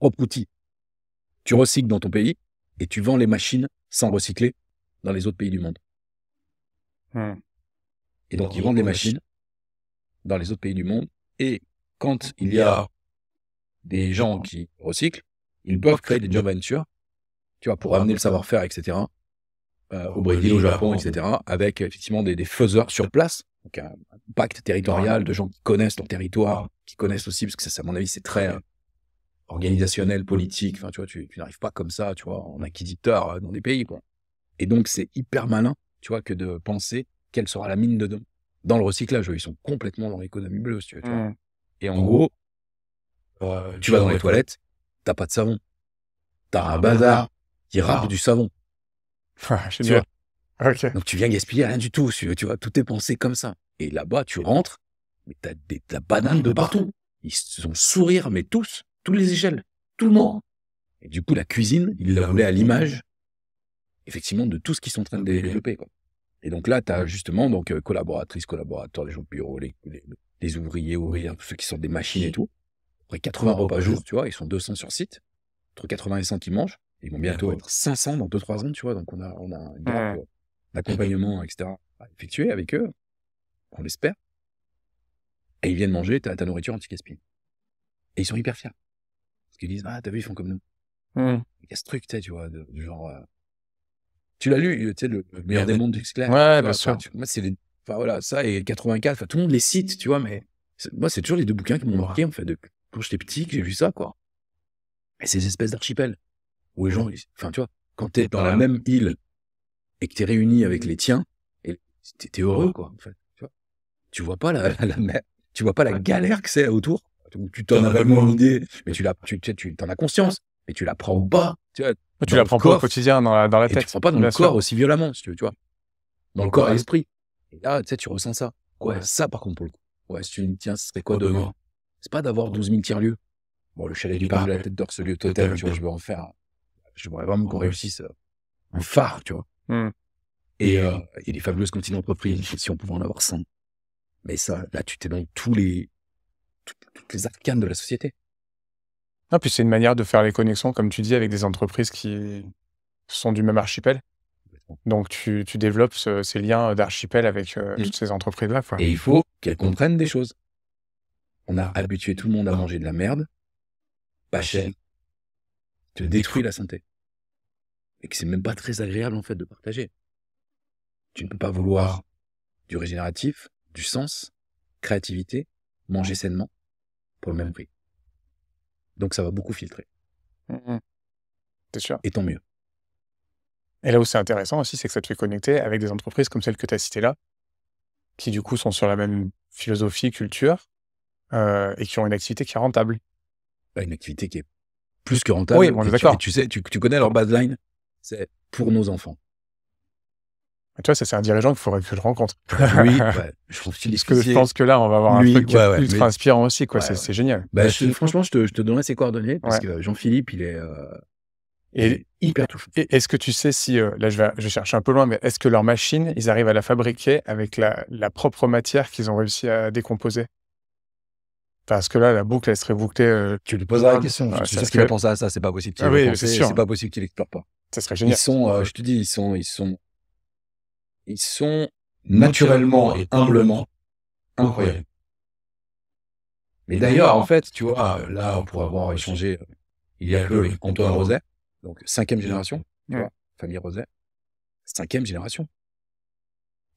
S2: propre outil. Tu recycles dans ton pays et tu vends les machines sans recycler dans les autres pays du monde. Hmm. Et donc, ils vendent les machines dans les autres pays du monde. Et quand il y a des gens qui recyclent, ils peuvent créer des job ventures, tu vois, pour amener le savoir-faire, etc. Euh, au Brésil, au Japon, etc., avec effectivement des, des faiseurs sur place, donc un pacte territorial de gens qui connaissent leur territoire, qui connaissent aussi, parce que ça, à mon avis, c'est très euh, organisationnel, politique. Enfin, tu vois, tu, tu n'arrives pas comme ça, tu vois, en acquisiteur euh, dans des pays, bon Et donc, c'est hyper malin, tu vois, que de penser quelle sera la mine de Dans le recyclage, ils sont complètement dans l'économie bleue, si tu veux. vois. Mmh. Et en gros, euh, tu vas dans les toilettes, t'as pas de savon. T'as un ah, bazar qui râpe ah. du savon. Ah, donc tu viens gaspiller rien du tout, tu vois, tout est pensé comme ça. Et là-bas, tu rentres, mais t'as des, de de partout. Ils se sont sourire, mais tous, tous les échelles, tout le monde. Et du coup, la cuisine, ils la voulaient à l'image, effectivement, de tout ce qu'ils sont en train de développer. Et donc là, tu justement donc, euh, collaboratrices, collaborateurs, les gens de bureau, les, ouvriers, ouvriers, tous ceux qui sortent des machines et tout. Après 80 repas jour, tu vois, ils sont 200 sur site, entre 80 et 100 qui mangent. Ils vont bientôt être 500 dans 2-3 ans, tu vois. Donc, on a, on a une euh, d'accompagnement, etc., à effectuer avec eux. On l'espère. Et ils viennent manger ta, nourriture anti caspian Et ils sont hyper fiers. Parce qu'ils disent, ah, t'as vu, ils font comme nous. Il y a ce truc, tu vois, du genre. Euh, tu l'as lu, tu sais, le, meilleur des mondes d'Exclair. Ouais, bien sûr. moi, c'est les... Enfin, voilà, ça et 84. tout le monde les cite, tu vois, mais moi, c'est toujours les deux bouquins qui m'ont marqué, en fait, de... quand j'étais petit, que j'ai vu ça, quoi. Et ces espèces d'archipels où les gens, enfin, tu vois, quand tu es dans la même île et que tu es réuni avec mmh. les tiens, tu heureux, quoi. En fait, tu, vois. tu vois pas la, la, tu vois pas la galère que c'est autour. Tu t'en as vraiment une idée, mais tu, tu, tu en as conscience, mais tu la prends pas.
S1: Tu, tu la prends pas au quotidien dans la, tête. Et tu prends pas dans le corps aussi
S2: violemment, si tu veux, tu vois. Dans, le corps et l'esprit. Et là, tu sais, tu ressens ça. Quoi, ça par contre, pour le coup. Ouais, si tu me tiens, ce serait quoi oh, demain C'est pas d'avoir 12 000 tiers-lieux. Bon, le chalet du parc la tête d'or, ce lieu total. tu vois, je veux en faire je voudrais vraiment qu'on réussisse euh, un phare, tu vois. Hmm. Et, euh, est euh, les fabuleuses continent d'entreprise,
S1: si on pouvait en avoir 100. Mais ça, là, tu t'es dans tous les, toutes, les arcanes de la société. Non, ah, puis c'est une manière de faire les connexions, comme tu dis, avec des entreprises qui sont du même archipel. Donc tu, tu développes ces liens d'archipel avec euh, toutes ces entreprises-là. Et il faut qu'elles comprennent des choses. On a habitué tout le monde
S2: à ah. manger de la merde, pas cher, te détruit la santé et que c'est même pas très agréable en fait de partager. Tu ne peux pas vouloir du régénératif, du sens, créativité, manger sainement pour le même
S1: prix. Donc ça va beaucoup filtrer. T'es mmh, mmh. C'est sûr. Et tant mieux. Et là où c'est intéressant aussi, c'est que ça te fait connecter avec des entreprises comme celles que tu as citée là, qui du coup sont sur la même philosophie, culture, euh, et qui ont une activité qui est rentable. une activité qui est plus que rentable. Oui, on d'accord. Tu sais, tu connais leur baseline c'est pour nos enfants. Tu vois, ça c'est un dirigeant qu'il faudrait que je rencontre. Oui, je que je pense que là, on va avoir un truc ultra inspirant aussi, quoi. c'est génial. Bah, bah,
S2: franchement, je te, donnerai ses coordonnées parce que Jean-Philippe, il est.
S1: Euh, hyper Et, Est-ce que tu sais si, euh, là je vais, je cherche un peu loin, mais est-ce que leur machine, ils arrivent à la fabriquer avec la, propre matière qu'ils ont réussi à décomposer Parce que là, la boucle, elle serait bouclée. Euh, tu lui poseras la ah, question. sais ce qu'il va à ça, c'est pas possible. Ah oui, c'est pas possible qu'il explore pas.
S2: Ça serait Ils sont, euh, je te dis, ils sont, ils sont, ils sont naturellement et humblement incroyables. Mais d'ailleurs, en fait, tu vois, là, pour avoir échangé euh, il y a peu Antoine Roset, donc cinquième génération, famille Roset, cinquième génération.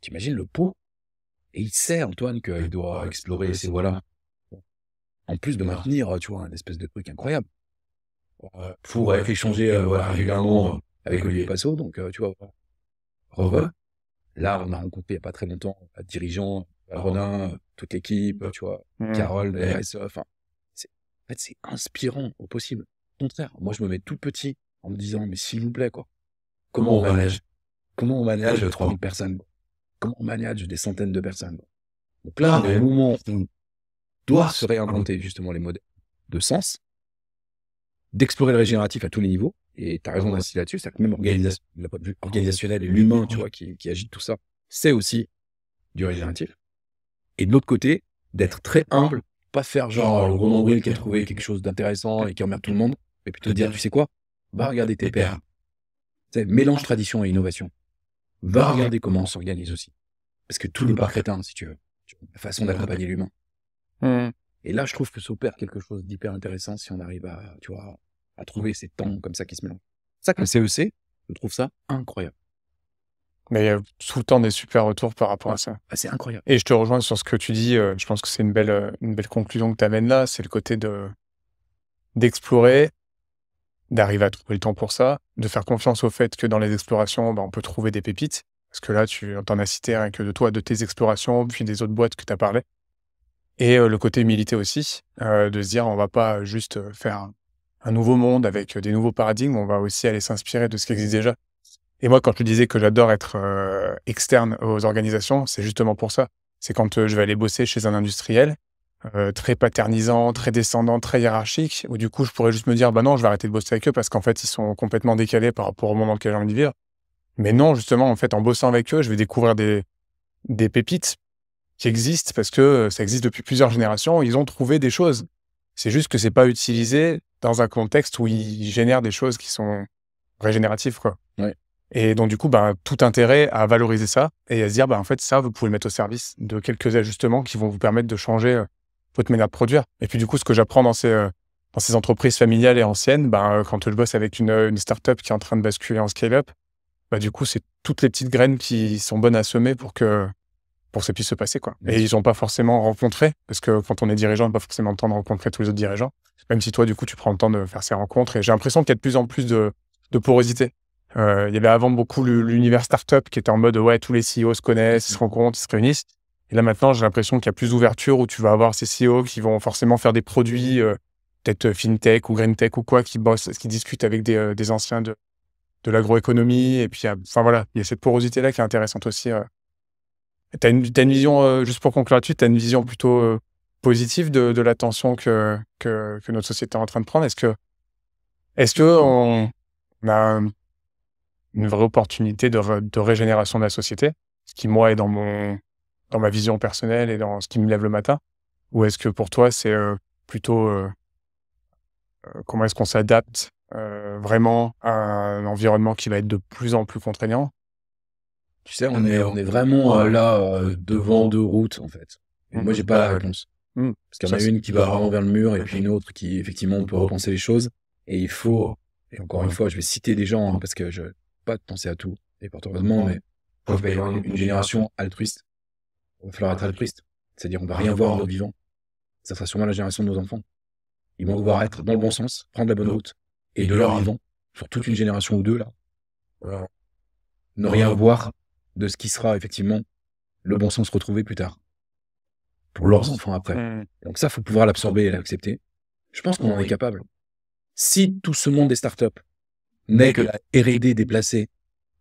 S2: T'imagines le pot Et il sait, Antoine, qu'il doit explorer ces voies-là. En plus de maintenir, tu vois, un espèce de truc incroyable. Euh, pour euh, échanger euh, voilà, régulièrement avec Olivier Passot. Donc, tu
S1: vois,
S2: Là, on a rencontré il n'y a pas très longtemps la dirigeant, Ronin, toute l'équipe, tu vois, mmh. Carole, RSE. Enfin, en fait, c'est inspirant au possible. Au contraire, moi, je me mets tout petit en me disant, mais s'il vous plaît, quoi, comment on manage Comment on manage 3000 personnes Comment on manage des centaines de personnes Donc là, au ah, moment où on doit ah, se réinventer justement les modèles de sens, d'explorer le régénératif à tous les niveaux. Et tu as raison ah d'insister là-dessus, c'est que même organisation, organisationnel et l'humain, tu vois, qui, qui agite tout ça, c'est aussi du régénératif. Et de l'autre côté, d'être très humble, pas faire genre oh, le gros nombril qui a trouvé quelque chose d'intéressant et qui emmerde tout le monde, mais plutôt dire, tu sais quoi, va regarder tes pères. C'est mélange tradition et innovation. Va regarder comment on s'organise aussi. Parce que tout n'est pas crétin, si tu veux. La façon d'accompagner l'humain. Mmh. Et là, je trouve que ça opère quelque chose d'hyper intéressant si on arrive à, tu vois, à trouver ces temps comme ça qui se mélangent.
S1: Ça, que le CEC, e je trouve ça incroyable. Mais il y a tout le temps des super retours par rapport à ah, ça. Ah, c'est incroyable. Et je te rejoins sur ce que tu dis. Euh, je pense que c'est une belle, euh, une belle conclusion que tu amènes là. C'est le côté de d'explorer, d'arriver à trouver le temps pour ça, de faire confiance au fait que dans les explorations, bah, on peut trouver des pépites. Parce que là, tu en as cité rien que de toi, de tes explorations, puis des autres boîtes que tu as parlé et euh, le côté humilité aussi, euh, de se dire on va pas juste euh, faire un nouveau monde avec des nouveaux paradigmes, on va aussi aller s'inspirer de ce qui existe déjà. Et moi, quand je disais que j'adore être externe aux organisations, c'est justement pour ça. C'est quand je vais aller bosser chez un industriel, très paternisant, très descendant, très hiérarchique, où du coup, je pourrais juste me dire, bah non, je vais arrêter de bosser avec eux parce qu'en fait, ils sont complètement décalés par rapport au monde dans lequel j'ai envie de vivre. Mais non, justement, en fait, en bossant avec eux, je vais découvrir des, des pépites qui existent parce que euh, ça existe depuis plusieurs générations. Ils ont trouvé des choses. C'est juste que c'est pas utilisé dans un contexte où ils génèrent des choses qui sont régénératives, quoi. Et donc, du coup, ben, tout intérêt à valoriser ça et à se dire, bah, en fait, ça, vous pouvez le mettre au service de quelques ajustements qui vont vous permettre de changer euh, votre manière de produire. Et puis, du coup, ce que j'apprends dans ces, euh, dans ces entreprises familiales et anciennes, ben, quand je bosse avec une, une startup qui est en train de basculer en scale-up, bah du coup, c'est toutes les petites graines qui sont bonnes à semer pour que pour que ça puisse se passer. Quoi. Et ils n'ont pas forcément rencontré, parce que quand on est dirigeant, on n'a pas forcément le temps de rencontrer tous les autres dirigeants, même si toi, du coup, tu prends le temps de faire ces rencontres. Et j'ai l'impression qu'il y a de plus en plus de, de porosité. Euh, il y avait avant beaucoup l'univers startup qui était en mode, ouais, tous les CEOs se connaissent, ils se rencontrent, ils se réunissent. Et là, maintenant, j'ai l'impression qu'il y a plus d'ouverture où tu vas avoir ces CEOs qui vont forcément faire des produits, euh, peut-être euh, fintech ou GreenTech ou quoi, qui bossent, qui discutent avec des, des anciens de, de l'agroéconomie. Et puis, enfin voilà, il y a cette porosité-là qui est intéressante aussi tu une vision, euh, juste pour conclure là-dessus, tu as une vision plutôt euh, positive de, de tension que, que, notre société est en train de prendre Est-ce que, on, a euh, une vraie opportunité de, régénération de la société Ce qui, moi, est dans, mon, dans ma vision personnelle et dans ce qui me lève le matin Ou est-ce que pour toi, c'est plutôt comment est-ce qu'on s'adapte vraiment à un environnement qui va être de plus en plus contraignant tu sais, ah, on, est, vraiment euh, là euh, devant deux routes, en fait. Et mm. moi, j'ai pas la réponse. Mm. Parce qu'il y en a une qui va vraiment vers le mur et
S2: puis une autre qui, effectivement, on peut oh. repenser les choses. Et il faut, et encore une fois, je vais citer des gens hein, parce que je pas de penser à tout, et pourtant heureusement, mais il une, génération altruiste. Il va falloir être altruiste. C'est-à-dire, on va rien voir en vivant. Ça sera sûrement la génération de nos enfants. Ils vont devoir être dans le bon sens, prendre la bonne route, et de leur vivant, sur toute une génération ou deux, là, ne rien voir de ce qui sera effectivement le bon sens retrouvé plus tard pour leurs mmh. enfants après. Mmh. Donc ça, faut pouvoir l'absorber et l'accepter. Je pense qu'on en est capable. Si tout ce monde des startups n'est que la R&D déplacée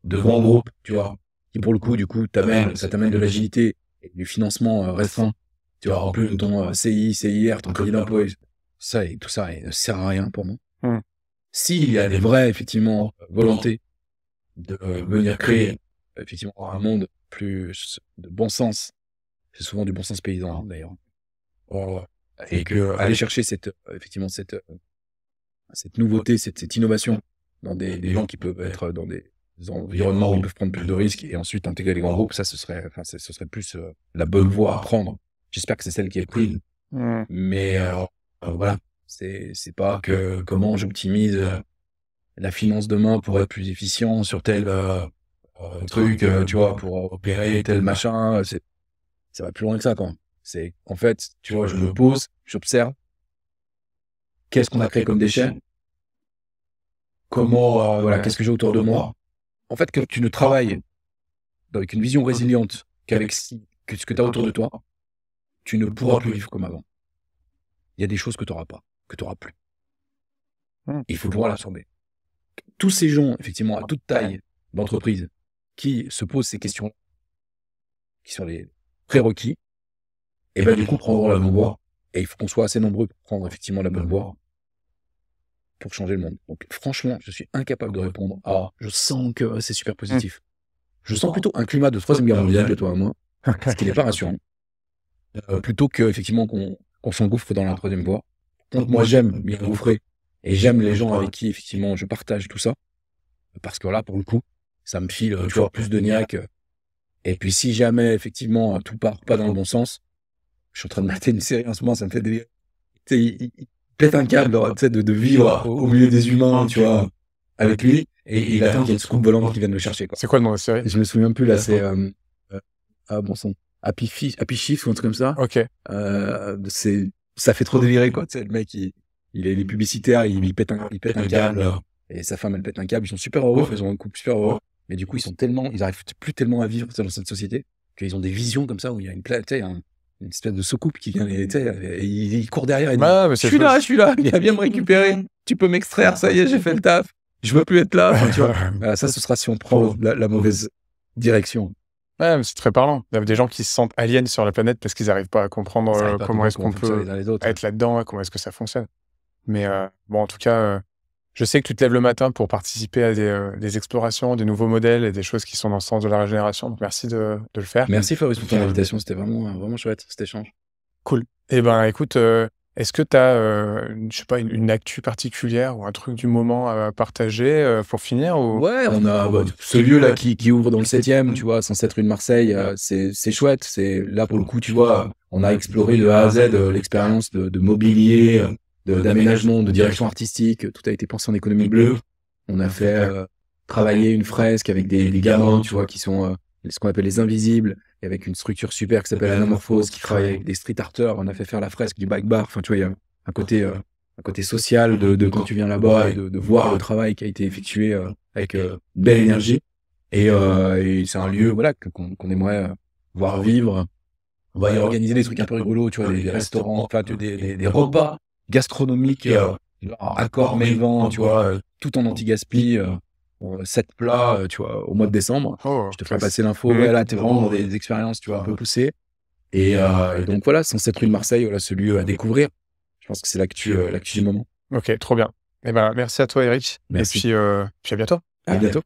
S1: de grands mmh. groupes,
S2: tu vois, qui pour le coup, du coup, t'amène, ça t'amène de l'agilité et du financement euh, récent tu vois, en plus de ton euh, CI, CIR, ton crédit d'impôt, ça et tout ça, et ne sert à rien pour moi. S'il y a des vraies, effectivement, volontés de euh, venir créer effectivement un monde plus de bon sens. C'est souvent du bon sens paysan, ah. d'ailleurs. et que aller chercher cette, euh, effectivement, cette, euh, cette nouveauté, cette, cette innovation dans des, gens qui peuvent être dans des environnements où ils peuvent prendre plus de risques et ensuite intégrer les grands groupes, ça, ce serait, enfin, ce serait plus euh, la bonne voie à prendre. J'espère que c'est celle qui est cool Mais voilà, c'est, c'est pas que comment j'optimise la finance demain pour être plus efficient sur tel euh, truc, euh, euh, tu vois, pour opérer tel machin. C'est, ça va plus loin que ça quand même. C'est, en fait, tu vois, je me pose, j'observe. Qu'est-ce qu'on a créé comme déchets Comment, voilà, qu'est-ce que j'ai autour de moi En fait, que tu ne travailles avec une vision résiliente qu'avec ce que tu as autour de toi, tu ne pourras plus vivre comme avant. Il y a des choses que tu n'auras pas, que tu n'auras plus. Hum. Il faut pouvoir l'absorber. Tous ces gens, effectivement, à toute taille d'entreprise, qui se posent ces questions, qui sont les prérequis, et bien bah, du coup prendre la bonne oh voie. Et il faut qu'on soit assez nombreux pour prendre effectivement la bonne voie pour changer le monde. Donc franchement, je suis incapable de répondre à je sens que euh, c'est super positif. Mmh. Je sens plutôt un climat de troisième guerre mondiale que toi à moi, ce qui n'est pas rassurant. Euh, plutôt que effectivement qu'on s'engouffre dans la troisième voie. Donc moi j'aime bien gouffrer et j'aime les gens avec qui effectivement je partage tout ça. Parce que là, pour le coup, ça me file euh, tu vois, plus de niaque. Euh. Et puis si jamais effectivement euh, tout part pas dans le mm. bon sens, je suis en train de mater une série en ce moment, ça me fait Tu il, il, pète un câble de, de vivre au, milieu des humains, tu vois, avec lui, et, il attend qu'il y ait une scoop volant qui vienne le chercher. C'est quoi le nom de la série Je me souviens plus là, c'est ah bon sang, Happy, Shift ou un truc comme ça. Ok. ça fait trop délirer quoi, tu sais, le mec il, il est, publicitaire, il, pète un, il pète un câble. Et sa femme, elle pète un câble. Ils sont super heureux, ils ont un couple super heureux. Mais du coup, ils sont tellement, ils arrivent plus tellement à vivre dans cette société qu'ils ont des visions comme ça où il y a une plate, une espèce de soucoupe qui vient les, et il, il, court derrière et disent « Je suis là, je suis là, il bien me récupérer,
S1: tu peux m'extraire, ça y est, j'ai fait le taf, je veux plus être là. tu vois.
S2: Ah, ça, ce sera si on prend oh. la, mauvaise
S1: direction. Ouais, c'est très parlant. Il y a des gens qui se sentent aliens sur la planète parce qu'ils n'arrivent pas à comprendre euh, comment est-ce qu'on peut être là-dedans, comment est-ce que ça fonctionne. Mais euh, bon, en tout cas, euh, je sais que tu te lèves le matin pour participer à euh, des, explorations, des nouveaux modèles et des choses qui sont dans le sens de la régénération. Donc merci de, le faire. Merci Fabrice pour ton invitation.
S2: C'était vraiment, euh, vraiment chouette cet échange.
S1: Cool. Eh ben écoute, euh, est-ce que tu as, je sais pas, une, actu particulière ou un truc du moment à partager pour finir Ouais, on a bah, ce lieu-là qui,
S2: ouvre dans le 7e, tu vois, 107 être une Marseille, c'est chouette. C'est Là, pour le coup, tu vois, on a exploré de A à Z l'expérience de, de mobilier, d'aménagement, de, direction artistique. Tout a été pensé en économie bleue. On a fait euh, travailler une fresque avec des, des, gamins, tu vois, qui sont euh, ce qu'on appelle les invisibles, et avec une structure super qui s'appelle Anamorphose, qui travaille avec des street arters. On a fait faire la fresque du back bar. Enfin, tu vois, il y a un côté, euh, un côté social de, de quand tu viens là-bas et de, voir le travail qui a été effectué avec belle énergie. Et, c'est un lieu, voilà, qu'on aimerait voir vivre.
S1: On va y organiser des trucs un peu rigolos, tu vois, ah des, restaurants, des, des, des repas
S2: gastronomique, euh, euh, accord vent tu vois, euh, tout en anti-gaspi, 7 plats, tu vois, au mois de décembre. Oh, Je te ferai passer l'info. Ouais, là, t'es vraiment des expériences, tu vois, un peu poussées. Et, donc voilà, cette rue de Marseille, voilà, ce lieu à découvrir. Je pense que c'est l'actu euh, du moment.
S1: Ok, trop bien. Eh ben, merci à toi, Eric. Merci. Et puis, puis à bientôt. À bientôt.